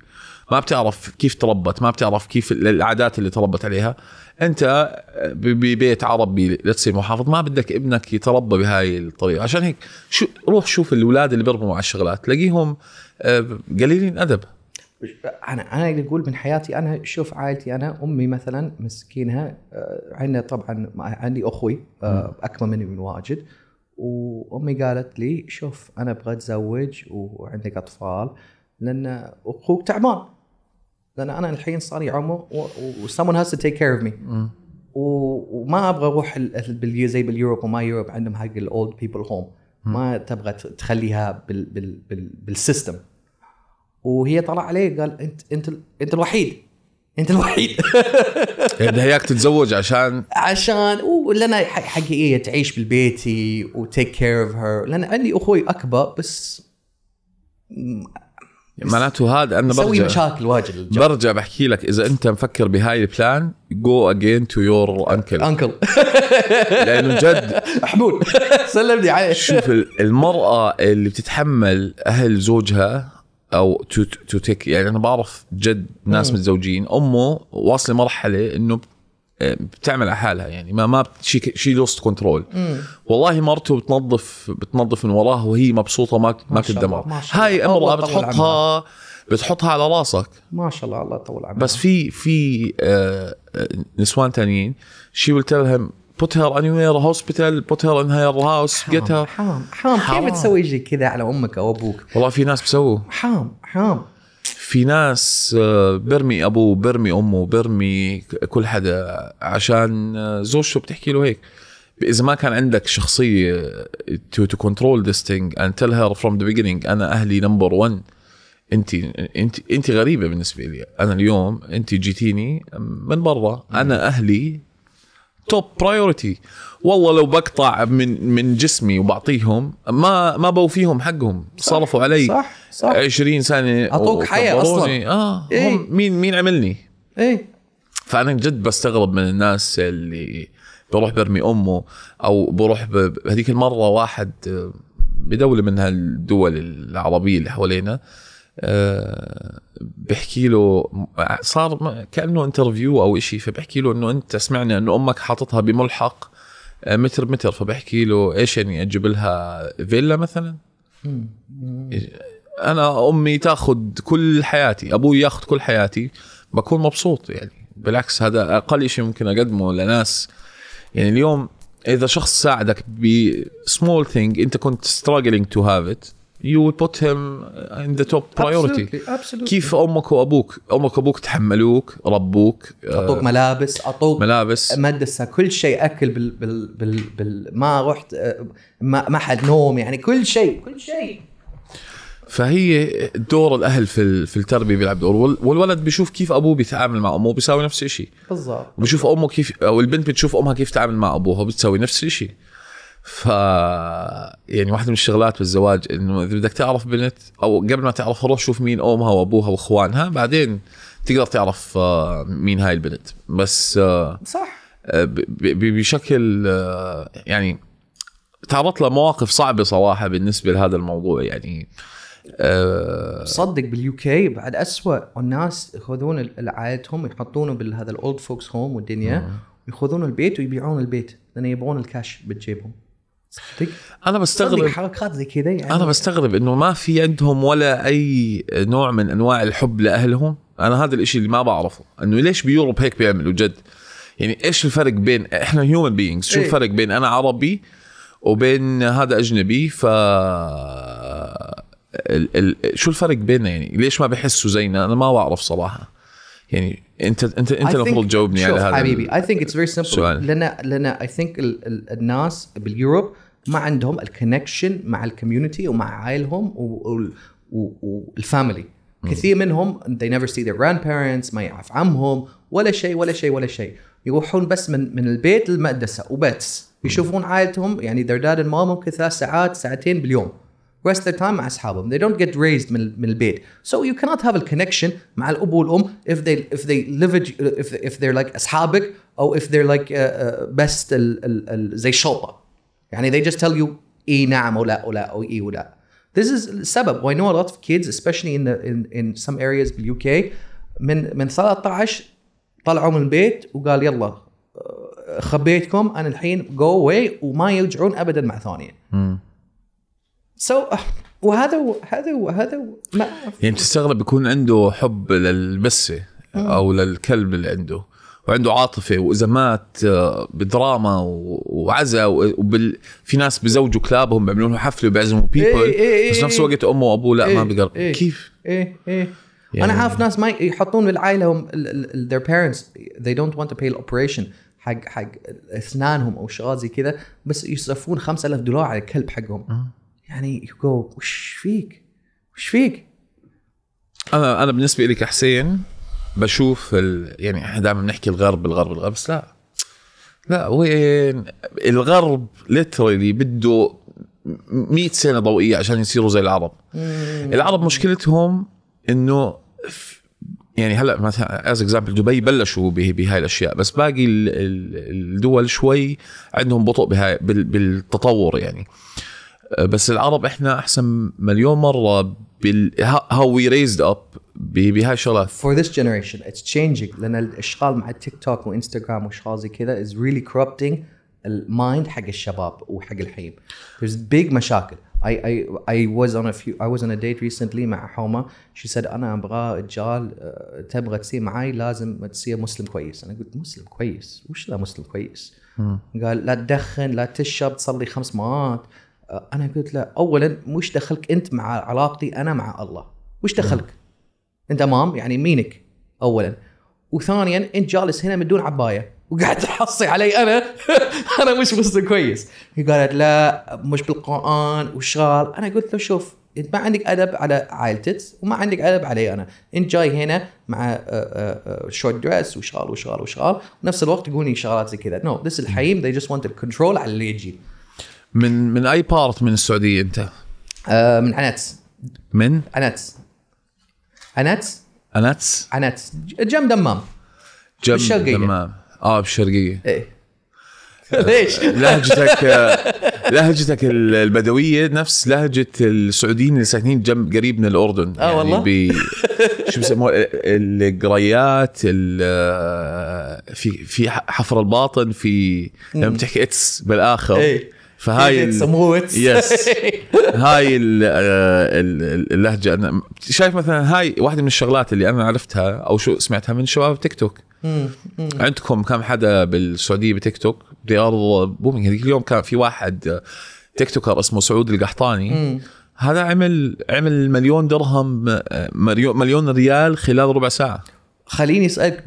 ما بتعرف كيف تربت ما بتعرف كيف العادات اللي تربت عليها انت ببيت عربي لتسي محافظ ما بدك ابنك يتربى بهاي الطريقه عشان هيك شو روح شوف الاولاد اللي بيربوا مع الشغلات تلاقيهم آه، قليلين ادب انا انا اللي اقول من حياتي انا شوف عائلتي انا امي مثلا مسكينها آه، عندنا طبعا عندي اخوي آه، اكبر مني من واجد وامي قالت لي شوف انا ابغى اتزوج وعندك اطفال لان اخوك تعبان لان انا الحين صار لي عمر وسمون هاز تو تيك كير اوف مي وما ابغى اروح زي باليوروب وما يوروب عندهم حق الاولد بيبل هوم ما تبغى تخليها بال بال بال بالسيستم وهي طلع عليه قال انت انت انت الوحيد انت الوحيد يعني هياك تتزوج عشان عشان ولنا حقيقيه تعيش بالبيتي وتيك كير اوف هير لان عندي اخوي اكبر بس يعني معناته هذا انا برجع مشاكل واجد برجع بحكي لك اذا انت مفكر بهاي البلان جو اجين تو يور انكل انكل لانه جد حمود سلمني عليه شوف المراه اللي بتتحمل اهل زوجها او تو تو تيك يعني انا بعرف جد ناس متزوجين امه واصله مرحله انه آه، بتعمل على حالها يعني ما ما شيء شيء لوست كنترول والله مرته بتنظف بتنظف من وراها وهي مبسوطه ما ما تدمر هاي امراه بتحطها بتحطها على راسك ما شاء الله الله يطول عمرك بس في في آه, آه، نسوان تانيين شيء بيلتلهم put her anywhere hospital put her in her house حرام get her حرام حرام, حرام. كيف تسوي شيء كذا على امك او ابوك والله في ناس بيسووا حرام حرام في ناس آه، برمي ابوه برمي امه برمي كل حدا عشان آه، زوجته بتحكي له هيك اذا ما كان عندك شخصيه تو تو كنترول ذيس ثينج اند تيل هير فروم ذا بيجينينج انا اهلي نمبر 1 انت انت انت غريبه بالنسبه لي انا اليوم انت جيتيني من برا انا اهلي توب برايورتي والله لو بقطع من من جسمي وبعطيهم ما ما بوفيهم حقهم صرفوا علي صح صح 20 سنه اعطوك حياه اصلا اه إيه؟ هم مين مين عملني؟ ايه فانا جد بستغرب من الناس اللي بروح برمي امه او بروح بهذيك المره واحد آه، بدوله من هالدول العربيه اللي حوالينا آه بحكي له صار كانه انترفيو او شيء فبحكي له انه انت سمعنا انه امك حاططها بملحق آه، متر متر فبحكي له ايش يعني اجيب لها فيلا مثلا انا امي تاخذ كل حياتي ابوي ياخذ كل حياتي بكون مبسوط يعني بالعكس هذا اقل شيء ممكن اقدمه لناس يعني اليوم اذا شخص ساعدك بسمول ثينج انت كنت ستراجلينج تو هاف ات you will put him in the top priority absolutely, absolutely. كيف امك وابوك امك وابوك تحملوك ربوك آه، اعطوك ملابس اعطوك ملابس مدرسه كل شيء اكل بال بال بال, بال ما رحت آه، ما, ما حد نوم يعني كل شيء كل شيء فهي دور الاهل في في التربيه بيلعب دور والولد بيشوف كيف ابوه بيتعامل مع امه بيساوي نفس الشيء بالضبط بيشوف امه كيف او البنت بتشوف امها كيف تتعامل مع ابوها بتساوي نفس الشيء ف يعني واحده من الشغلات بالزواج انه اذا بدك تعرف بنت او قبل ما تعرف روح شوف مين امها وابوها واخوانها بعدين تقدر تعرف آه، مين هاي البنت بس آه، صح آه، بشكل يعني تعرضت لمواقف صعبه صراحه بالنسبه لهذا الموضوع يعني صدق صدق باليوكي بعد أسوأ الناس ياخذون عائلتهم يحطونه بهذا الاولد فوكس هوم والدنيا ياخذون البيت ويبيعون البيت لان يبغون الكاش بتجيبهم صدق انا بستغرب حركات زي كذا يعني انا بستغرب انه ما في عندهم ولا اي نوع من انواع الحب لاهلهم انا هذا الاشي اللي ما بعرفه انه ليش بيوروب هيك بيعملوا جد يعني ايش الفرق بين احنا هيومن بينجز شو إيه. الفرق بين انا عربي وبين هذا اجنبي ف ال... ال... شو الفرق بيننا يعني ليش ما بحسوا زينا انا ما بعرف صراحه يعني انت انت انت المفروض تجاوبني على هذا حبيبي اي ثينك اتس فيري سمبل لان لان اي ثينك الناس باليوروب ما عندهم الكونكشن مع الكوميونتي ومع عائلهم والفاميلي كثير منهم they never see their grandparents ما يعرف عمهم ولا شيء ولا شيء ولا شيء يروحون بس من من البيت للمدرسه وبس يشوفون عائلتهم يعني their dad and mom ممكن ثلاث ساعات ساعتين باليوم rest their time as اصحابهم they don't get raised mil من so you cannot have a connection مع الاب والام if they if they live if if they're like اصحابك or if they're like uh, uh, best ال, ال, ال, زي يعني they just tell you اي نعم او لا او لا ولا this is sabab. I know a lot of kids especially in the, in in some areas the UK من من 13 طلعوا من البيت وقال يلا خبيتكم انا الحين جو واي وما يرجعون ابدا مع ثانيه سو so, uh, وهذا هذا هذا ما يعني تستغرب يكون عنده حب للبسه او للكلب اللي عنده وعنده عاطفه واذا مات آه، بدراما وعزاء وبال... في ناس بزوجوا كلابهم بيعملوا لهم حفله وبيعزموا بيبل إيه، إيه، إيه، بس نفس الوقت امه وابوه لا ما بيقرب كيف؟ ايه ايه يعني انا عارف ناس ما يحطون بالعائله their parents they don't want to pay the operation حق حق اسنانهم او شغلات زي كذا بس يصرفون 5000 دولار على الكلب حقهم آه. يعني يو وش فيك؟ وش فيك؟ انا انا بالنسبه لي كحسين بشوف ال... يعني احنا دائما بنحكي الغرب الغرب الغرب بس لا لا وين الغرب ليترلي بده 100 سنه ضوئيه عشان يصيروا زي العرب مم. العرب مشكلتهم انه يعني هلا مثلا از اكزامبل دبي بلشوا بهاي الاشياء بس باقي الدول شوي عندهم بطء بهاي بالتطور يعني آه، بس العرب احنا احسن مليون مره بال هاو وي ريزد اب بهاي الشغلات فور ذيس جنريشن اتس تشينجينج لان الاشغال مع التيك توك وانستغرام واشغال زي كذا از ريلي corrupting المايند حق الشباب وحق الحين ذيرز بيج مشاكل I, I, I was on a few I was on a date recently مع حومة she said أنا أبغى رجال آه، تبغى تصير معي لازم تصير مسلم كويس أنا قلت مسلم كويس وش لا مسلم كويس؟ قال لا تدخن لا تشرب تصلي خمس مرات آه، انا قلت له اولا مش دخلك انت مع علاقتي انا مع الله وش نعم. دخلك انت امام يعني مينك اولا وثانيا انت جالس هنا من دون عبايه وقاعد تحصي علي انا انا مش مسلم كويس هي قالت لا مش بالقران وشغال انا قلت له شوف انت ما عندك ادب على عائلتك وما عندك ادب علي انا انت جاي هنا مع آه، آه، شورت دريس وشغال وشغال وشغال ونفس الوقت تقولي شغلات زي كذا نو ذس الحيم ذي جاست ونت كنترول على اللي يجي من من اي بارت من السعوديه انت؟ آه من عنتس من؟ عنتس عنتس عنتس عنتس جنب دمام جنب بالشرقية. دمام اه بالشرقيه ايه آه، ليش؟ لهجتك آه، لهجتك البدويه نفس لهجه السعوديين اللي ساكنين جنب قريب من الاردن اه يعني والله ب... شو بيسموها القريات آه، في في حفر الباطن في لما بتحكي اتس بالاخر ايه فهاي يس هاي آه، اللهجه انا شايف مثلا هاي واحده من الشغلات اللي انا عرفتها او شو سمعتها من شباب تيك توك عندكم كم حدا بالسعوديه بتيك توك ديار بومينج هذيك اليوم كان في واحد تيك توكر اسمه سعود القحطاني هذا عمل عمل مليون درهم مليون ريال خلال ربع ساعه خليني اسالك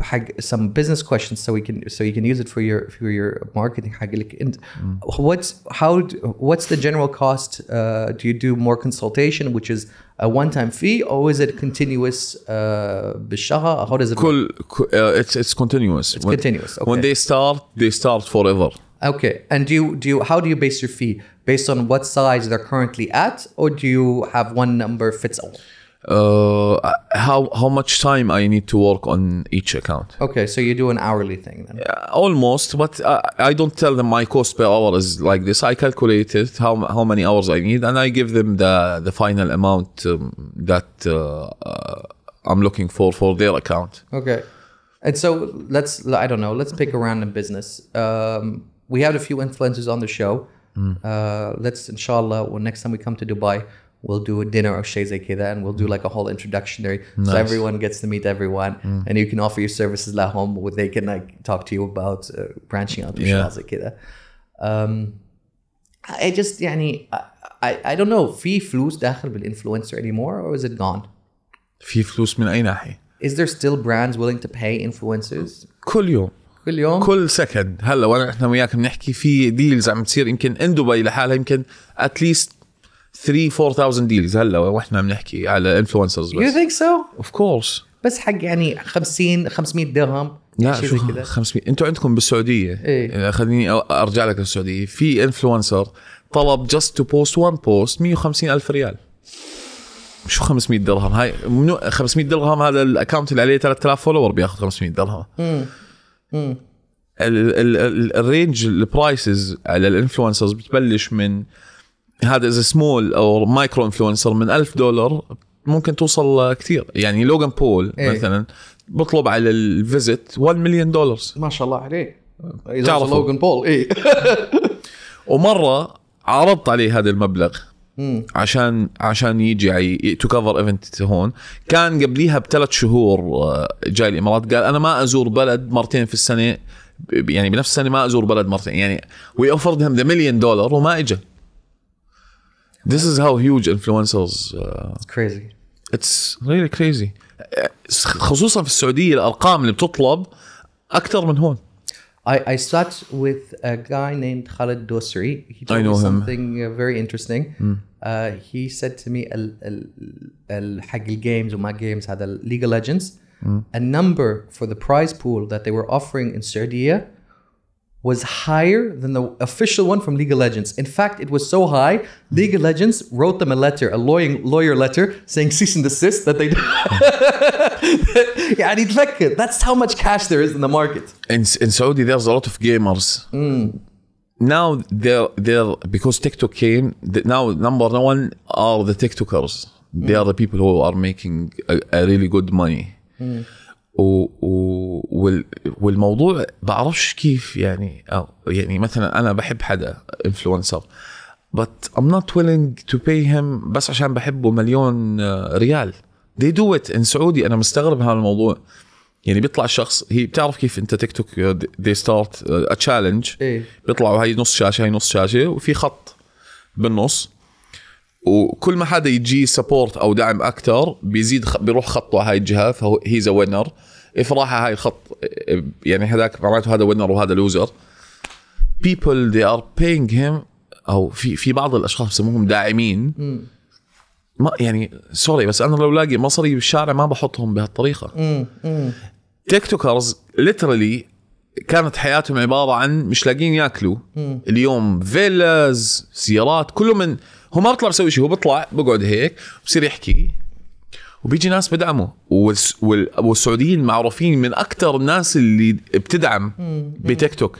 حاجه some business questions so we can so you can use it for your for your marketing حاجه لك انت what's how what's the general cost uh, do you do more consultation which is a one time fee or is it continuous uh, بالشهر how does it كل uh, it's it's continuous it's when, continuous okay. when they start they start forever okay and do you do you how do you base your fee based on what size they're currently at or do you have one number fits all uh, how how much time I need to work on each account. Okay, so you do an hourly thing then. Yeah, almost, but I, I, don't tell them my cost per hour is like this. I calculate it how how many hours I need, and I give them the the final amount um, that uh, uh I'm looking for for their account. Okay, and so let's I don't know. Let's pick a random business. Um, we had a few influencers on the show. Mm. Uh, let's inshallah when next time we come to Dubai we'll do a dinner or Shaze Kida and we'll do like a whole introductionary. Nice. So everyone gets to meet everyone mm. and you can offer your services at home where they can like talk to you about uh, branching out to yeah. Shaze Um, I just, يعني, I, I, I don't know, في فلوس داخل influencer anymore or is it gone? في فلوس من أي ناحية؟ Is there still brands willing to pay influencers? كل يوم كل يوم كل سكند هلا وانا احنا وياك بنحكي في ديلز عم تصير يمكن ان دبي لحالها يمكن اتليست 3 4000 ديلز هلا واحنا بنحكي على انفلونسرز بس يو ثينك سو اوف كورس بس حق يعني 50 500 درهم لا شو 500 انتم عندكم بالسعوديه إيه؟ يعني خليني ارجع لك للسعوديه في انفلونسر طلب جاست تو بوست وان بوست 150 الف ريال شو 500 درهم هاي 500 درهم هذا الاكونت اللي عليه 3000 فولور بياخذ 500 درهم امم امم الرينج البرايسز على الانفلونسرز بتبلش من هذا اذا سمول او مايكرو انفلونسر من ألف دولار ممكن توصل كثير يعني لوغان بول إيه؟ مثلا بطلب على الفيزت 1 مليون دولار ما شاء الله عليه اذا لوغان بول اي ومره عرضت عليه هذا المبلغ مم. عشان عشان يجي تو كفر ايفنت هون كان قبليها بثلاث شهور آه، جاي الامارات قال انا ما ازور بلد مرتين في السنه يعني بنفس السنه ما ازور بلد مرتين يعني وي اوفرد هيم ذا مليون دولار وما اجى This is how huge influencers uh, It's crazy. It's really crazy. خصوصا في السعودية الأرقام اللي بتطلب أكثر من هون. I, I sat with a guy named Khalid Dosri. He told I know me something him. Uh, very interesting. Mm. Uh, he said to me, or my games had a League of Legends, mm. a number for the prize pool that they were offering in Arabia." was higher than the official one from League of Legends. In fact, it was so high, League of Legends wrote them a letter, a lawyer, lawyer letter, saying cease and desist that they. yeah, like that's how much cash there is in the market. In, in Saudi, there's a lot of gamers. Mm. Now they're they're because TikTok came. Now number one are the TikTokers. They mm. are the people who are making a, a really good money. Mm. و... و... وال... والموضوع بعرفش كيف يعني أو يعني مثلا انا بحب حدا انفلونسر but I'm not willing to pay him بس عشان بحبه مليون ريال they do it in سعودي انا مستغرب هذا الموضوع يعني بيطلع شخص هي بتعرف كيف انت تيك توك دي ستارت ا تشالنج بيطلعوا هاي نص شاشه هاي نص شاشه وفي خط بالنص وكل ما حدا يجي سبورت او دعم اكثر بيزيد خ... بيروح خطه هاي الجهه فهو هيز ا وينر افراحه هاي الخط يعني هذاك معناته هذا وينر وهذا لوزر بيبل ذي ار بينج هيم او في في بعض الاشخاص بسموهم داعمين ما يعني سوري بس انا لو لاقي مصري بالشارع ما بحطهم بهالطريقه تيك توكرز ليترلي كانت حياتهم عباره عن مش لاقيين ياكلوا اليوم فيلاز سيارات كله من هو ما بيطلع بسوي شيء هو بيطلع بقعد هيك بصير يحكي وبيجي ناس بدعمه والسعوديين معروفين من اكثر الناس اللي بتدعم بتيك توك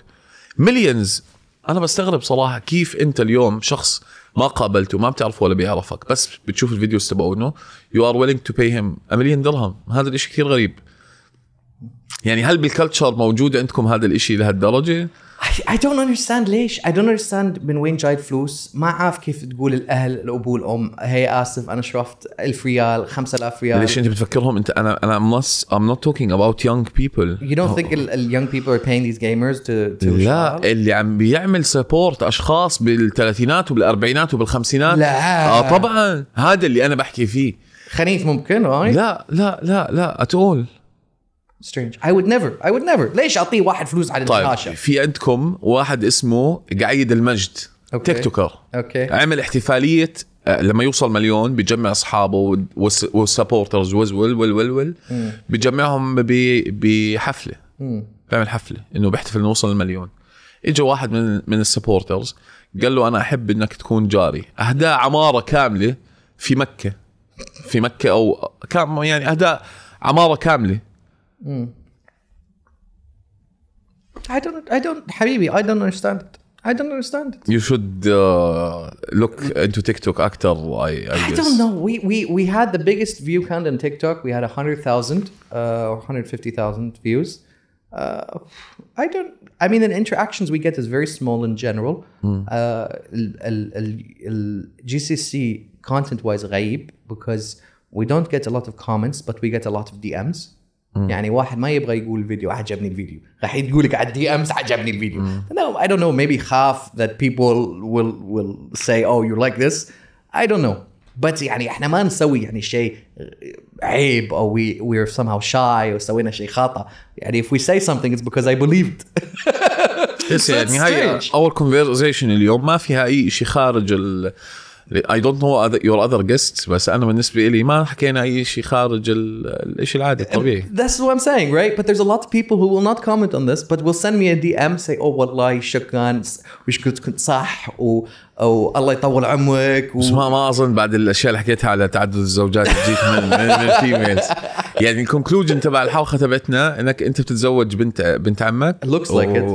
مليونز انا بستغرب صراحه كيف انت اليوم شخص ما قابلته ما بتعرفه ولا بيعرفك بس بتشوف الفيديوز انه يو ار ويلينج تو بي هيم مليون درهم هذا الشيء كثير غريب يعني هل بالكلتشر موجود عندكم هذا الشيء لهالدرجه I don't understand ليش I don't understand من وين جاي الفلوس ما عارف كيف تقول الاهل الابو والام هي اسف انا شرفت 1000 ريال 5000 ريال ليش انت بتفكرهم انت انا انا I'm not I'm not talking about young people you don't oh. think the young people are paying these gamers to, to لا شغل? اللي عم بيعمل سبورت اشخاص بالثلاثينات وبالاربعينات وبالخمسينات لا اه طبعا هذا اللي انا بحكي فيه خنيف ممكن رايت لا لا لا لا اتول سترينج اي وود نيفر اي وود نيفر ليش اعطيه واحد فلوس على طيب النقاشه في عندكم واحد اسمه قعيد المجد أوكي. تيك توكر اوكي عمل احتفاليه آه، لما يوصل مليون بيجمع اصحابه والسبورترز وزول ول ول ول بيجمعهم بحفله بيعمل حفله انه بيحتفل انه وصل المليون اجى واحد من من السبورترز قال له انا احب انك تكون جاري اهداه عماره كامله في مكه في مكه او كان يعني اهداه عماره كامله Mm. I don't. I don't. حبيبي, I don't understand it. I don't understand it. You should uh, look into TikTok actor. I, I, I don't know. We, we we had the biggest view count on TikTok. We had hundred thousand uh, or hundred fifty thousand views. Uh, I don't. I mean, the interactions we get is very small in general. Hmm. Uh, GCC content wise, غريب because we don't get a lot of comments, but we get a lot of DMs. يعني واحد ما يبغى يقول فيديو عجبني الفيديو راح يقول لك على الدي امس عجبني الفيديو no, اي دونت نو ميبي خاف ذات بيبل ويل ويل سي او يو لايك ذس اي دونت نو بس يعني احنا ما نسوي يعني شيء عيب او ار سم هاو شاي او سوينا شيء خطا يعني اف وي سي سمثينج اتس بيكوز اي بيليفد بس يعني هاي اول كونفرزيشن اليوم ما فيها اي شيء خارج ال اي دونت نو يور اذر جيست بس انا بالنسبه لي ما حكينا اي شيء خارج الشيء العادي الطبيعي That's what I'm saying right but there's a lot of people who will not comment on this but will send me a DM say oh والله شكرا وش كنت كنت صح و او الله يطول عمرك و... بس ما ما اظن بعد الاشياء اللي حكيتها على تعدد الزوجات تجيك من من, الفيميلز يعني الكونكلوجن تبع الحلقه تبعتنا انك انت بتتزوج بنت بنت عمك لوكس looks like it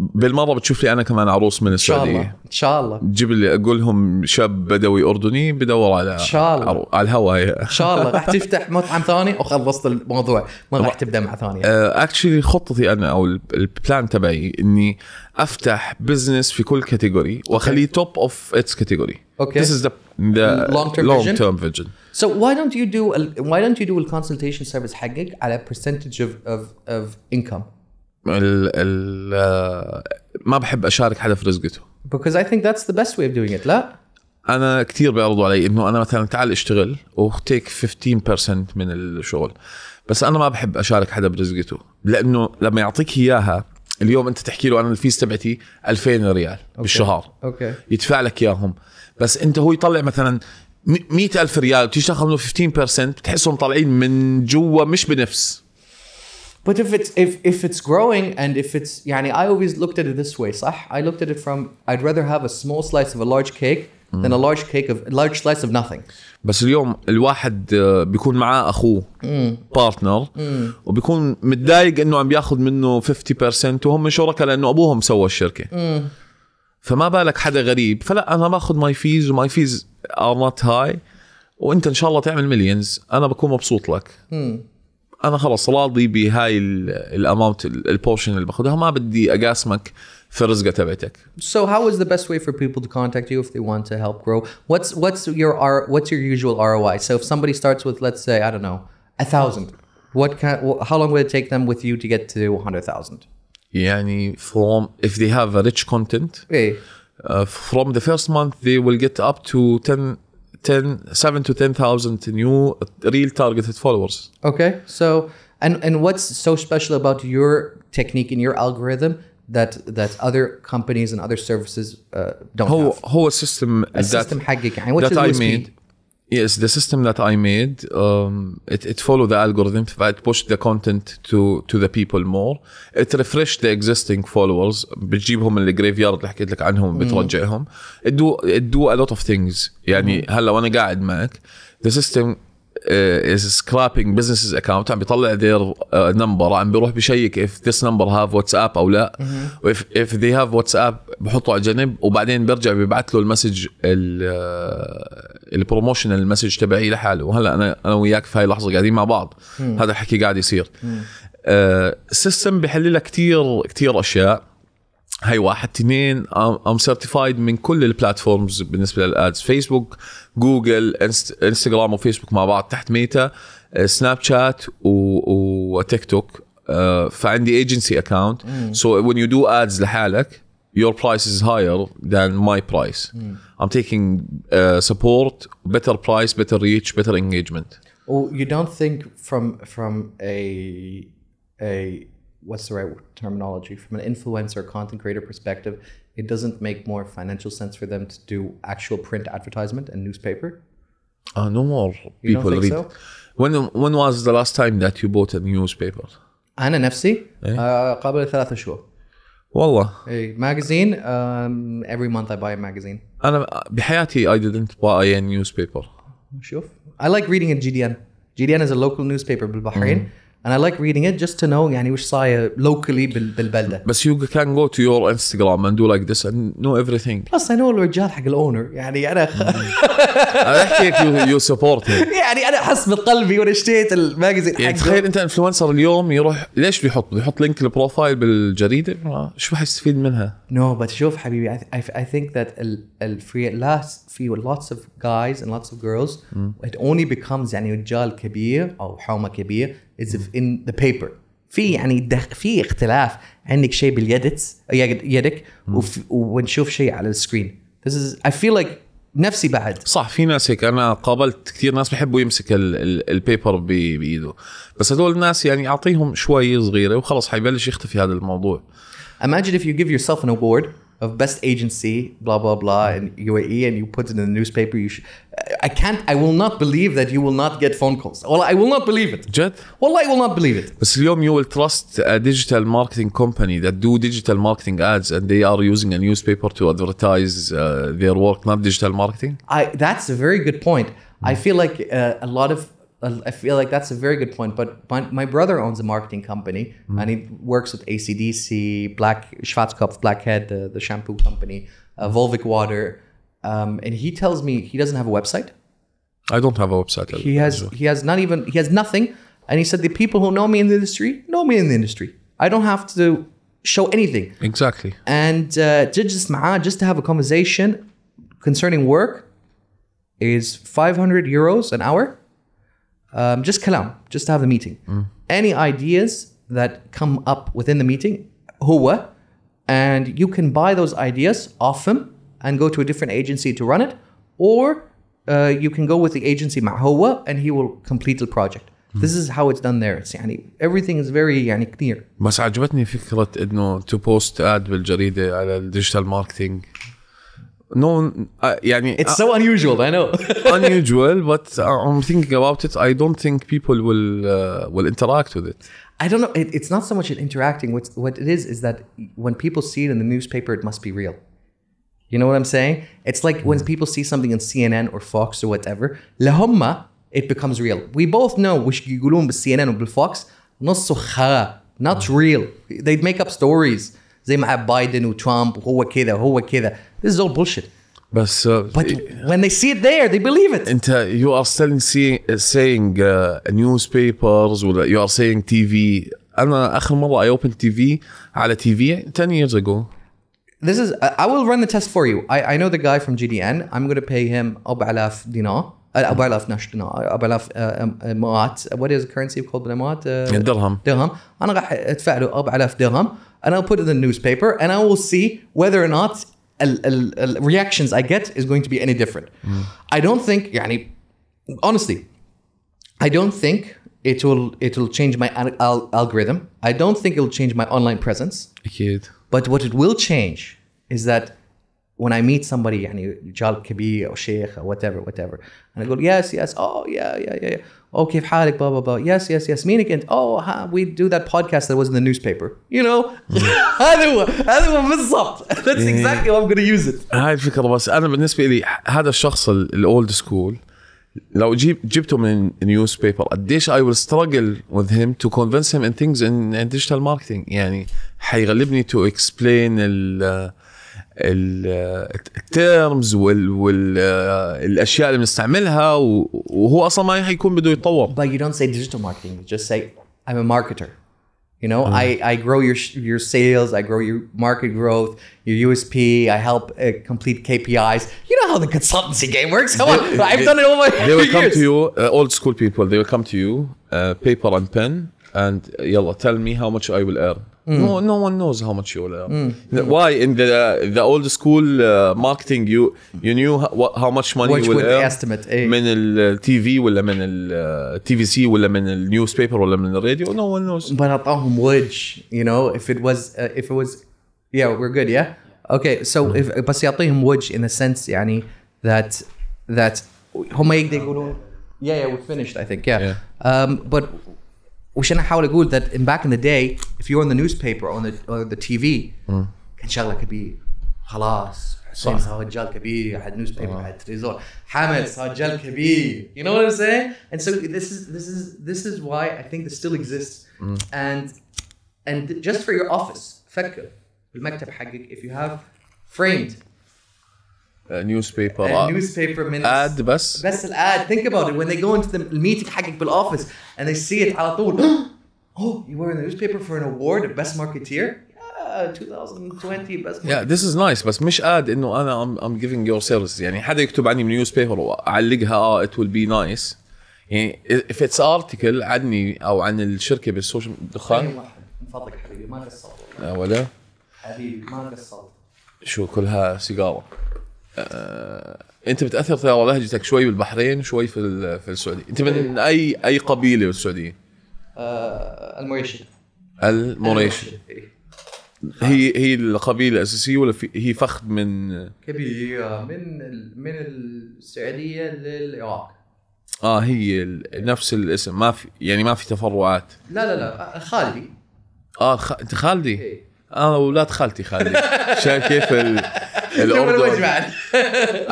بالمره بتشوف لي انا كمان عروس من السعوديه ان شاء الله ان تجيب لي اقول لهم شاب بدوي اردني بدور على ان شاء الله عرو... على الهواء ان شاء الله راح تفتح مطعم ثاني وخلصت الموضوع ما راح تبدا مع ثانيه اكشلي آه، uh, خطتي انا او البلان تبعي اني افتح بزنس في كل كاتيجوري واخليه توب اوف اتس كاتيجوري اوكي ذس از ذا لونج تيرم فيجن سو واي دونت يو دو why don't you do الكونسلتيشن سيرفيس حقك على برسنتج اوف اوف انكم ال ال آه، ما بحب اشارك حدا في رزقته because I think that's the best way of doing it لا انا كثير بيعرضوا علي انه انا مثلا تعال اشتغل وتيك 15% من الشغل بس انا ما بحب اشارك حدا برزقته لانه لما يعطيك اياها اليوم انت تحكي له انا الفيز تبعتي 2000 ريال أوكي. بالشهر اوكي يدفع لك اياهم بس انت هو يطلع مثلا مئة ألف ريال بتيجي تاخذ منه 15% بتحسهم طالعين من جوا مش بنفس But if it's if if it's growing and if it's يعني I always looked at it this way صح I looked at it from I'd rather have a small slice of a large cake than a large cake of a large slice of nothing بس اليوم الواحد آه، بيكون معاه اخوه بارتنر وبيكون متضايق انه عم بياخذ منه 50% وهم شركاء لانه ابوهم سوى الشركه mm. فما بالك حدا غريب فلا انا باخذ ماي فيز وماي فيز ار نوت هاي وانت ان شاء الله تعمل مليونز انا بكون مبسوط لك mm. انا خلاص راضي بهاي الاماونت البورشن اللي باخذها ما بدي اقاسمك في الرزقه تبعتك. So how is the best way for people to contact you if they want to help grow? What's what's your R, what's your usual ROI? So if somebody starts with let's say I don't know a thousand, what can, how long would it take them with you to get to 100,000? يعني from if they have a rich content, Okay. uh, from the first month they will get up to 10 10 7 to 10,000 new uh, real targeted followers. Okay. So and and what's so special about your technique and your algorithm that that other companies and other services uh, don't هو have. هو system السيستم حقك يعني that I made yes the system that i made um, it, it followed the algorithm it pushed the content to to the people more it refreshed the existing followers بتجيبهم من graveyard. اللي حكيت لك عنهم بترجعهم it do it do a lot of things يعني هلا وانا قاعد معك the system از سكرابينج بزنسز اكونت عم بيطلع ذير نمبر آه، عم بيروح بشيك اف ذس نمبر هاف واتساب او لا واف اف ذي هاف واتساب بحطه على جنب وبعدين بيرجع ببعث له المسج البروموشنال المسج آه، تبعي لحاله وهلا انا انا وياك في هاي اللحظه قاعدين مع بعض هذا الحكي قاعد يصير السيستم آه، بحل لك كثير كثير اشياء هي واحد اثنين ام سيرتيفايد من كل البلاتفورمز بالنسبه للادز فيسبوك جوجل انستغرام وفيسبوك مع بعض تحت ميتا سناب شات وتيك توك فعندي ايجنسي اكونت سو وين يو دو ادز لحالك your price is higher than my price. Mm. I'm taking uh, support, better price, better reach, better engagement. Well, oh, you don't think from from a a what's the right terminology from an influencer content creator perspective it doesn't make more financial sense for them to do actual print advertisement and newspaper uh, no more people read so? when when was the last time that you bought a newspaper انا نفسي إيه؟ آه قبل ثلاثة شهور والله اي ماجازين um, every month I buy a magazine انا بحياتي I didn't buy a newspaper شوف I like reading in GDN GDN is a local newspaper بالبحرين mm -hmm. and I like reading it just to know يعني وش صاير locally بال بالبلده. بس you can go to your Instagram and do like this and know everything. Plus I know الرجال حق الاونر يعني انا انا احكي mm. you, you support him. يعني انا احس بقلبي وانا اشتيت الماجازين يعني تخيل انت انفلونسر اليوم يروح ليش بيحط؟ بيحط لينك البروفايل بالجريده؟ شو حيستفيد منها؟ No but شوف حبيبي I, I, I think that الفري free, last في lots of guys and lots of girls mm. it only becomes يعني رجال كبير او حومه كبير is mm. in the paper في يعني دخ في اختلاف عندك شيء باليدتس يدك mm. وف... ونشوف شيء على السكرين this is I feel like نفسي بعد صح في ناس هيك انا قابلت كثير ناس بحبوا يمسك البيبر بايده بس هدول الناس يعني اعطيهم شوي صغيره وخلص حيبلش يختفي هذا الموضوع Imagine if you give yourself an award of best agency, blah blah blah, and UAE, and you put it in the newspaper. You, sh- I can't. I will not believe that you will not get phone calls. Well, I will not believe it. جد؟ Well, I will not believe it. بس اليوم you will trust a digital marketing company that do digital marketing ads and they are using a newspaper to advertise uh, their work, not digital marketing. I. That's a very good point. I feel like uh, a lot of I feel like that's a very good point. But my, my brother owns a marketing company mm. and he works with ACDC, Black Schwarzkopf, Blackhead, the, the shampoo company, uh, Volvic Water. Um, and he tells me he doesn't have a website. I don't have a website. He has he has not even he has nothing. And he said the people who know me in the industry know me in the industry. I don't have to show anything. Exactly. And uh, just just to have a conversation concerning work is 500 euros an hour um, just kalam, just to have the meeting. Mm. Any ideas that come up within the meeting, huwa, and you can buy those ideas off him and go to a different agency to run it, or uh, you can go with the agency ma'huwa and he will complete the project. Mm. This is how it's done there. It's يعني everything is very يعني clear. بس عجبتني فكرة انه to post ad بالجريدة على الديجيتال ماركتينج no uh, يعني it's so unusual I know unusual but uh, I'm thinking about it I don't think people will uh, will interact with it I don't know it, it's not so much interacting What what it is is that when people see it in the newspaper it must be real you know what I'm saying it's like when hmm. people see something in CNN or Fox or whatever لهم it becomes real we both know وش يقولون بالCNN وبالفوكس نص خرا not ah. real they'd make up stories زي ما بايدن وترامب وهو كذا وهو كذا this is all bullshit بس but uh, when they see it there they believe it انت you are still seeing, saying uh, newspapers ولا you are saying TV انا اخر مره I opened TV على TV 10 years ago this is I will run the test for you I, I know the guy from GDN I'm going to pay him 4000 دينار أبا ألاف ناشونال أبا ألاف إمارات what is the currency called بالإمارات؟ درهم درهم أنا راح أدفع له 4000 درهم and I'll put it in the newspaper and I will see whether or not reactions I get is going to be any different. Mm. I don't think يعني honestly I don't think it will it will change my algorithm. I don't think it will change my online presence. أكيد. But what it will change is that when I meet somebody يعني رجال كبير أو شيخ أو whatever whatever أنا أقول yes yes oh yeah yeah yeah oh كيف حالك blah blah blah yes yes yes مينك أنت oh huh, we do that podcast that was in the newspaper you know هذا هو هذا هو بالضبط that's exactly how I'm going to use it هاي الفكرة بس أنا بالنسبة لي هذا الشخص الأولد سكول لو جيب جبته من نيوز بيبر قديش اي ويل ستراجل وذ هيم تو كونفينس هيم ان ثينجز ان ديجيتال ماركتينج يعني حيغلبني تو اكسبلين ال التيرمز والاشياء اللي بنستعملها وهو اصلا ما حيكون بده يتطور But you don't say digital marketing you just say I'm a marketer You know, I, I grow your your sales, I grow your market growth, your USP, I help uh, complete KPIs. You know how the consultancy game works. Come on, they, I've they, done it all my years They will come to you, uh, old school people, they will come to you, uh, paper and pen, and yalla, tell me how much I will earn. Mm. No, no one knows how much you will. earn. Why in the the old school uh, marketing you you knew how, how much money which you will earn estimate ايه من TV, في ولا من التي في سي ولا من النيوز بيبر ولا من الراديو no one knows. but اعطاهم which you know if it was uh, if it was yeah we're good yeah okay so mm. if بس يعطيهم وجه in a sense يعني that that هم يقدروا يقولون yeah yeah we finished I think yeah, Yeah. Um, but وش انا احاول اقول that in back in the day if you're on the newspaper or on the, or the TV م. كان شغله كبير خلاص حسين صار رجال كبير على النيوز بيبر على التلفزيون حمد صار رجال كبير you know what I'm saying and so this is this is this is why I think this still exists mm. and and just for your office فكر في المكتب حقك if you have framed نيوز بيبر نيوز بيبر اد بس بس الاد ثينك اباوت ات وين ذي جو انتو الميتنج حقك بالاوفيس اند ذي سي ات على طول اوه يو وير in the فور ان اوورد award ماركتير 2020 بس yeah this is nice بس مش اد انه انا I'm, I'm giving your services يعني حدا يكتب عني نيوز بيبر واعلقها اه it will be nice يعني if it's article عني او عن الشركه بالسوشيال دخان اي أيوة، واحد فضلك حبيبي ما قصرت آه، ولا حبيبي ما قصرت شو كلها سيجاره آه، انت بتاثر ترى لهجتك شوي بالبحرين شوي في في السعوديه انت من إيه. اي اي قبيله بالسعوديه آه، المريشي المريشي هي هي القبيله الاساسيه ولا في هي فخذ من كبيره من من السعوديه للعراق اه هي نفس الاسم ما في يعني ما في تفرعات لا لا لا خالدي اه خ... انت خالدي؟ ايه انا آه اولاد خالتي خالدي شايف كيف ال... الاردن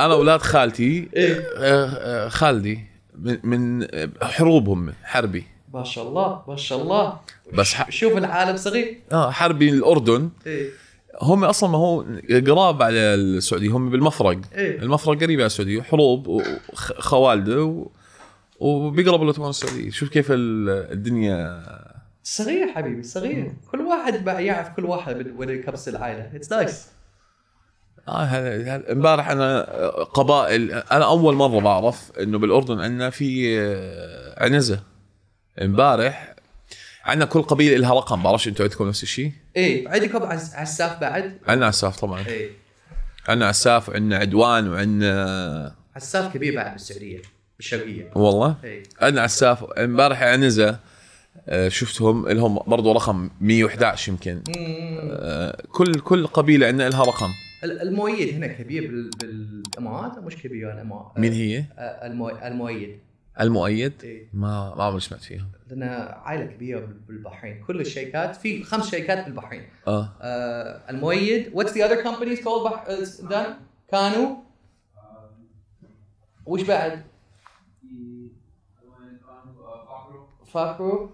انا اولاد خالتي إيه. آه، آه، خالدي من حروبهم حربي ما شاء الله ما شاء الله بس شوف العالم صغير اه حربي الاردن إيه؟ هم اصلا ما هو قراب على السعوديه هم بالمفرق إيه؟ المفرق قريب على السعوديه حروب وخوالده و... وبيقربوا لتوان السعوديه شوف كيف الدنيا صغير حبيبي صغير كل واحد يعرف كل واحد وين يكرس العائله اتس نايس nice. اه امبارح انا آه، قبائل انا اول مره بعرف انه بالاردن عندنا في آه، عنزه امبارح عندنا كل قبيله لها رقم بعرفش انتم عندكم نفس الشيء؟ ايه عندكم عساف بعد؟ عندنا عساف طبعا ايه عندنا عساف وعندنا عدوان وعندنا عساف كبير بعد بالسعوديه بالشرقيه والله؟ ايه عندنا عساف امبارح عنزه آه، شفتهم لهم برضه رقم 111 يمكن كل كل قبيله عندنا لها رقم المؤيد هنا كبير بالامارات مش كبير يعني الامارات مين هي؟ المؤيد المؤيد؟ إيه؟ ما ما عمري سمعت فيها لان عائله كبيره بالبحرين كل الشركات في خمس شركات بالبحرين اه, آه المؤيد واتس ذا اذر كومبانيز كول كانوا وش بعد؟ فاكرو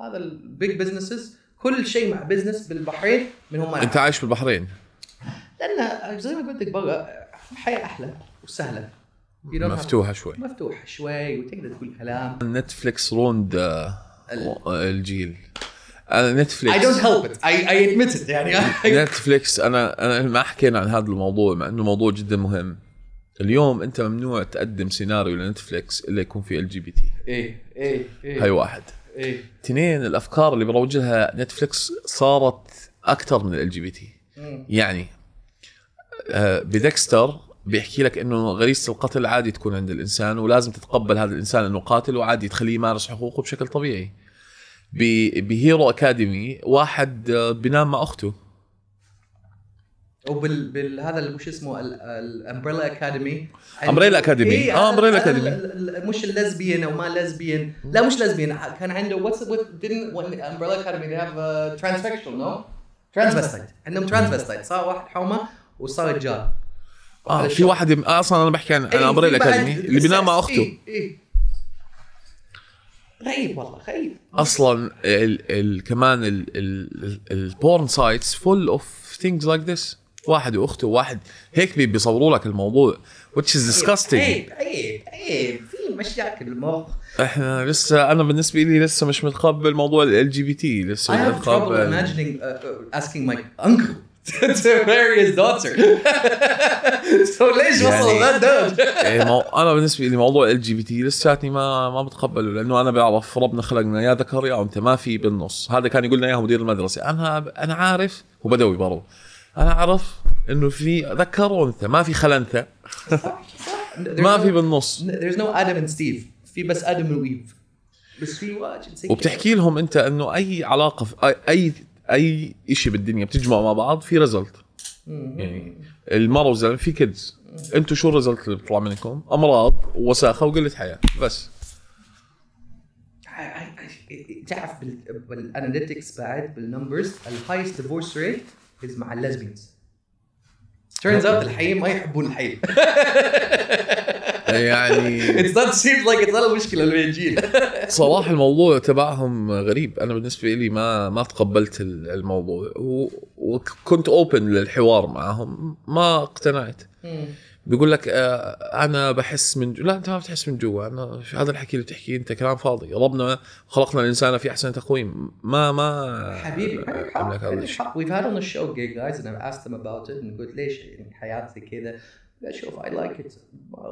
هذا البيج بزنسز كل شيء مع بزنس بالبحرين من هم انت عايش بالبحرين لان زي ما قلت لك بره الحياه احلى وسهله مفتوحه شوي مفتوحه شوي وتقدر تقول كلام نتفلكس uh, روند الجيل انا نتفليكس اي دونت هيلب ات اي I admit يعني نتفليكس انا انا ما حكينا عن هذا الموضوع مع انه موضوع جدا مهم اليوم انت ممنوع تقدم سيناريو لنتفليكس الا يكون في ال جي بي تي ايه ايه ايه هاي واحد ايه اثنين الافكار اللي بروجها نتفليكس صارت اكثر من ال جي بي تي يعني آه، بديكستر بيحكي لك انه غريزه القتل عادي تكون عند الانسان ولازم تتقبل هذا الانسان انه قاتل وعادي تخليه يمارس حقوقه بشكل طبيعي بهيرو اكاديمي واحد آه، بينام مع اخته وبال بالهذا إيه، آه، مش اسمه الامبريلا اكاديمي امبريلا اكاديمي اه امبريلا اكاديمي مش الليزبيان او ما ليزبيان لا مش ليزبيان كان عنده واتس didn't امبريلا اكاديمي they have ترانسفكشوال نو ترانسفستايت عندهم ترانسفستايت صار واحد حومه وصار رجال اه في واحد يم... آه اصلا انا بحكي عن إيه، انا امري الاكاديمي اللي بنام مع اخته إيه إيه. غريب والله غريب اصلا ال ال كمان ال ال البورن سايتس فول اوف ثينجز لايك ذس واحد واخته واحد هيك بيصوروا لك الموضوع which is disgusting عيب عيب عيب في مشاكل بالمخ احنا لسه انا بالنسبه لي لسه مش متقبل موضوع ال جي بي تي لسه I have trouble imagining uh, uh, asking my uncle to marry his daughter so ليش يعني وصل لهالدرجة؟ درجة؟ يعني مو... انا بالنسبه لي موضوع ال جي بي تي لساتني ما ما بتقبله لانه انا بعرف ربنا خلقنا يا ذكر يا انثى ما في بالنص هذا كان يقول لنا اياه مدير المدرسه انا انا عارف هو بدوي برضه انا اعرف انه في ذكر وانثى ما في خلنثى ما في بالنص there's no Adam and Steve في بس Adam and Eve بس في واجد وبتحكي لهم انت انه اي علاقه اي اي شيء بالدنيا بتجمع مع بعض في ريزلت يعني المره والزلمه في كيدز انتم شو الريزلت اللي بيطلع منكم؟ امراض ووساخه وقله حياه بس تعرف بالاناليتكس بعد بالنمبرز الهايست ديفورس ريت از مع الليزبينز تيرنز اوت الحيين ما يحبون الحيين يعني اتس نوت سيمز لايك اتس مشكله لما يجي صراحه الموضوع تبعهم غريب انا بالنسبه لي ما ما تقبلت الموضوع وكنت اوبن للحوار معهم ما اقتنعت بيقول لك آه، انا بحس من جو... لا انت ما بتحس من جوا انا هذا الحكي اللي بتحكيه انت كلام فاضي ربنا خلقنا الانسان في احسن تقويم ما ما حبيبي حبيبي حق we've had on the show gay guys and I've asked them about it and قلت ليش يعني حياتي كذا اشوف اي لايك ات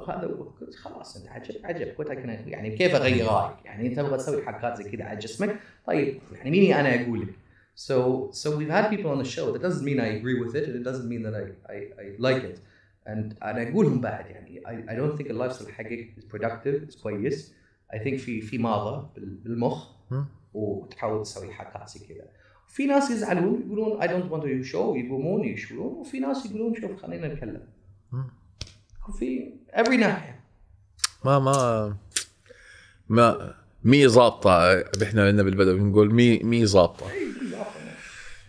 هذا خلاص انت عجب عجب قلت يعني كيف اغير رايك؟ يعني انت تبغى تسوي حركات زي كذا على جسمك طيب يعني ميني انا اقول لك So, so we've had people on the show. That doesn't mean I agree with it. It doesn't mean that I, I, I like it. And أنا أقولهم بعد يعني I, I don't think اللايف lifestyle حقك is productive, is كويس. I think في في ماضة بالمخ وتحاول تسوي حركات زي كذا. في ناس يزعلون يقولون I don't want to show يقومون يشوفون وفي ناس يقولون شوف خلينا نتكلم. في افري ناحيه ما ما ما مي ظابطه احنا لنا بالبدو بنقول مي مي ظابطه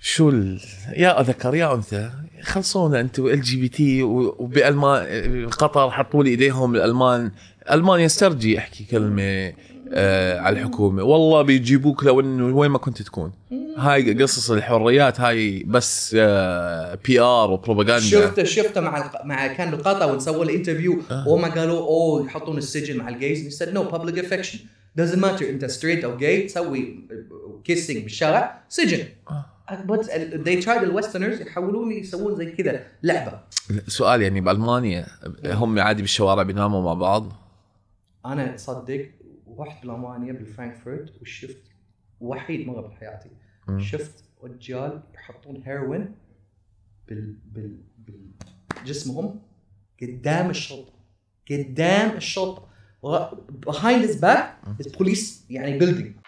شو ال... يا ذكر يا انثى خلصونا انتم ال جي بي تي وبالمان قطر حطوا لي ايديهم الالمان المانيا استرجي احكي كلمه آه على الحكومه والله بيجيبوك لو انه وين ما كنت تكون هاي قصص الحريات هاي بس آه بي ار وبروباغندا شفته شفته مع مع كان القطا ونسوى الانترفيو آه. وما قالوا اوه يحطون السجن مع الجيز سيد نو بابليك افكشن doesn't matter انت ستريت او جاي تسوي كيسنج بالشارع سجن بس آه. uh, they tried الويسترنرز يحاولون يسوون زي كذا لعبه سؤال يعني بالمانيا هم عادي بالشوارع بيناموا مع بعض انا تصدق ورحت لألمانيا بالفرانكفورت وشفت وحيد مرة بحياتي شفت رجال يحطون هيروين بال بال بجسمهم قدام الشرطة قدام الشرطة behind his back is police يعني building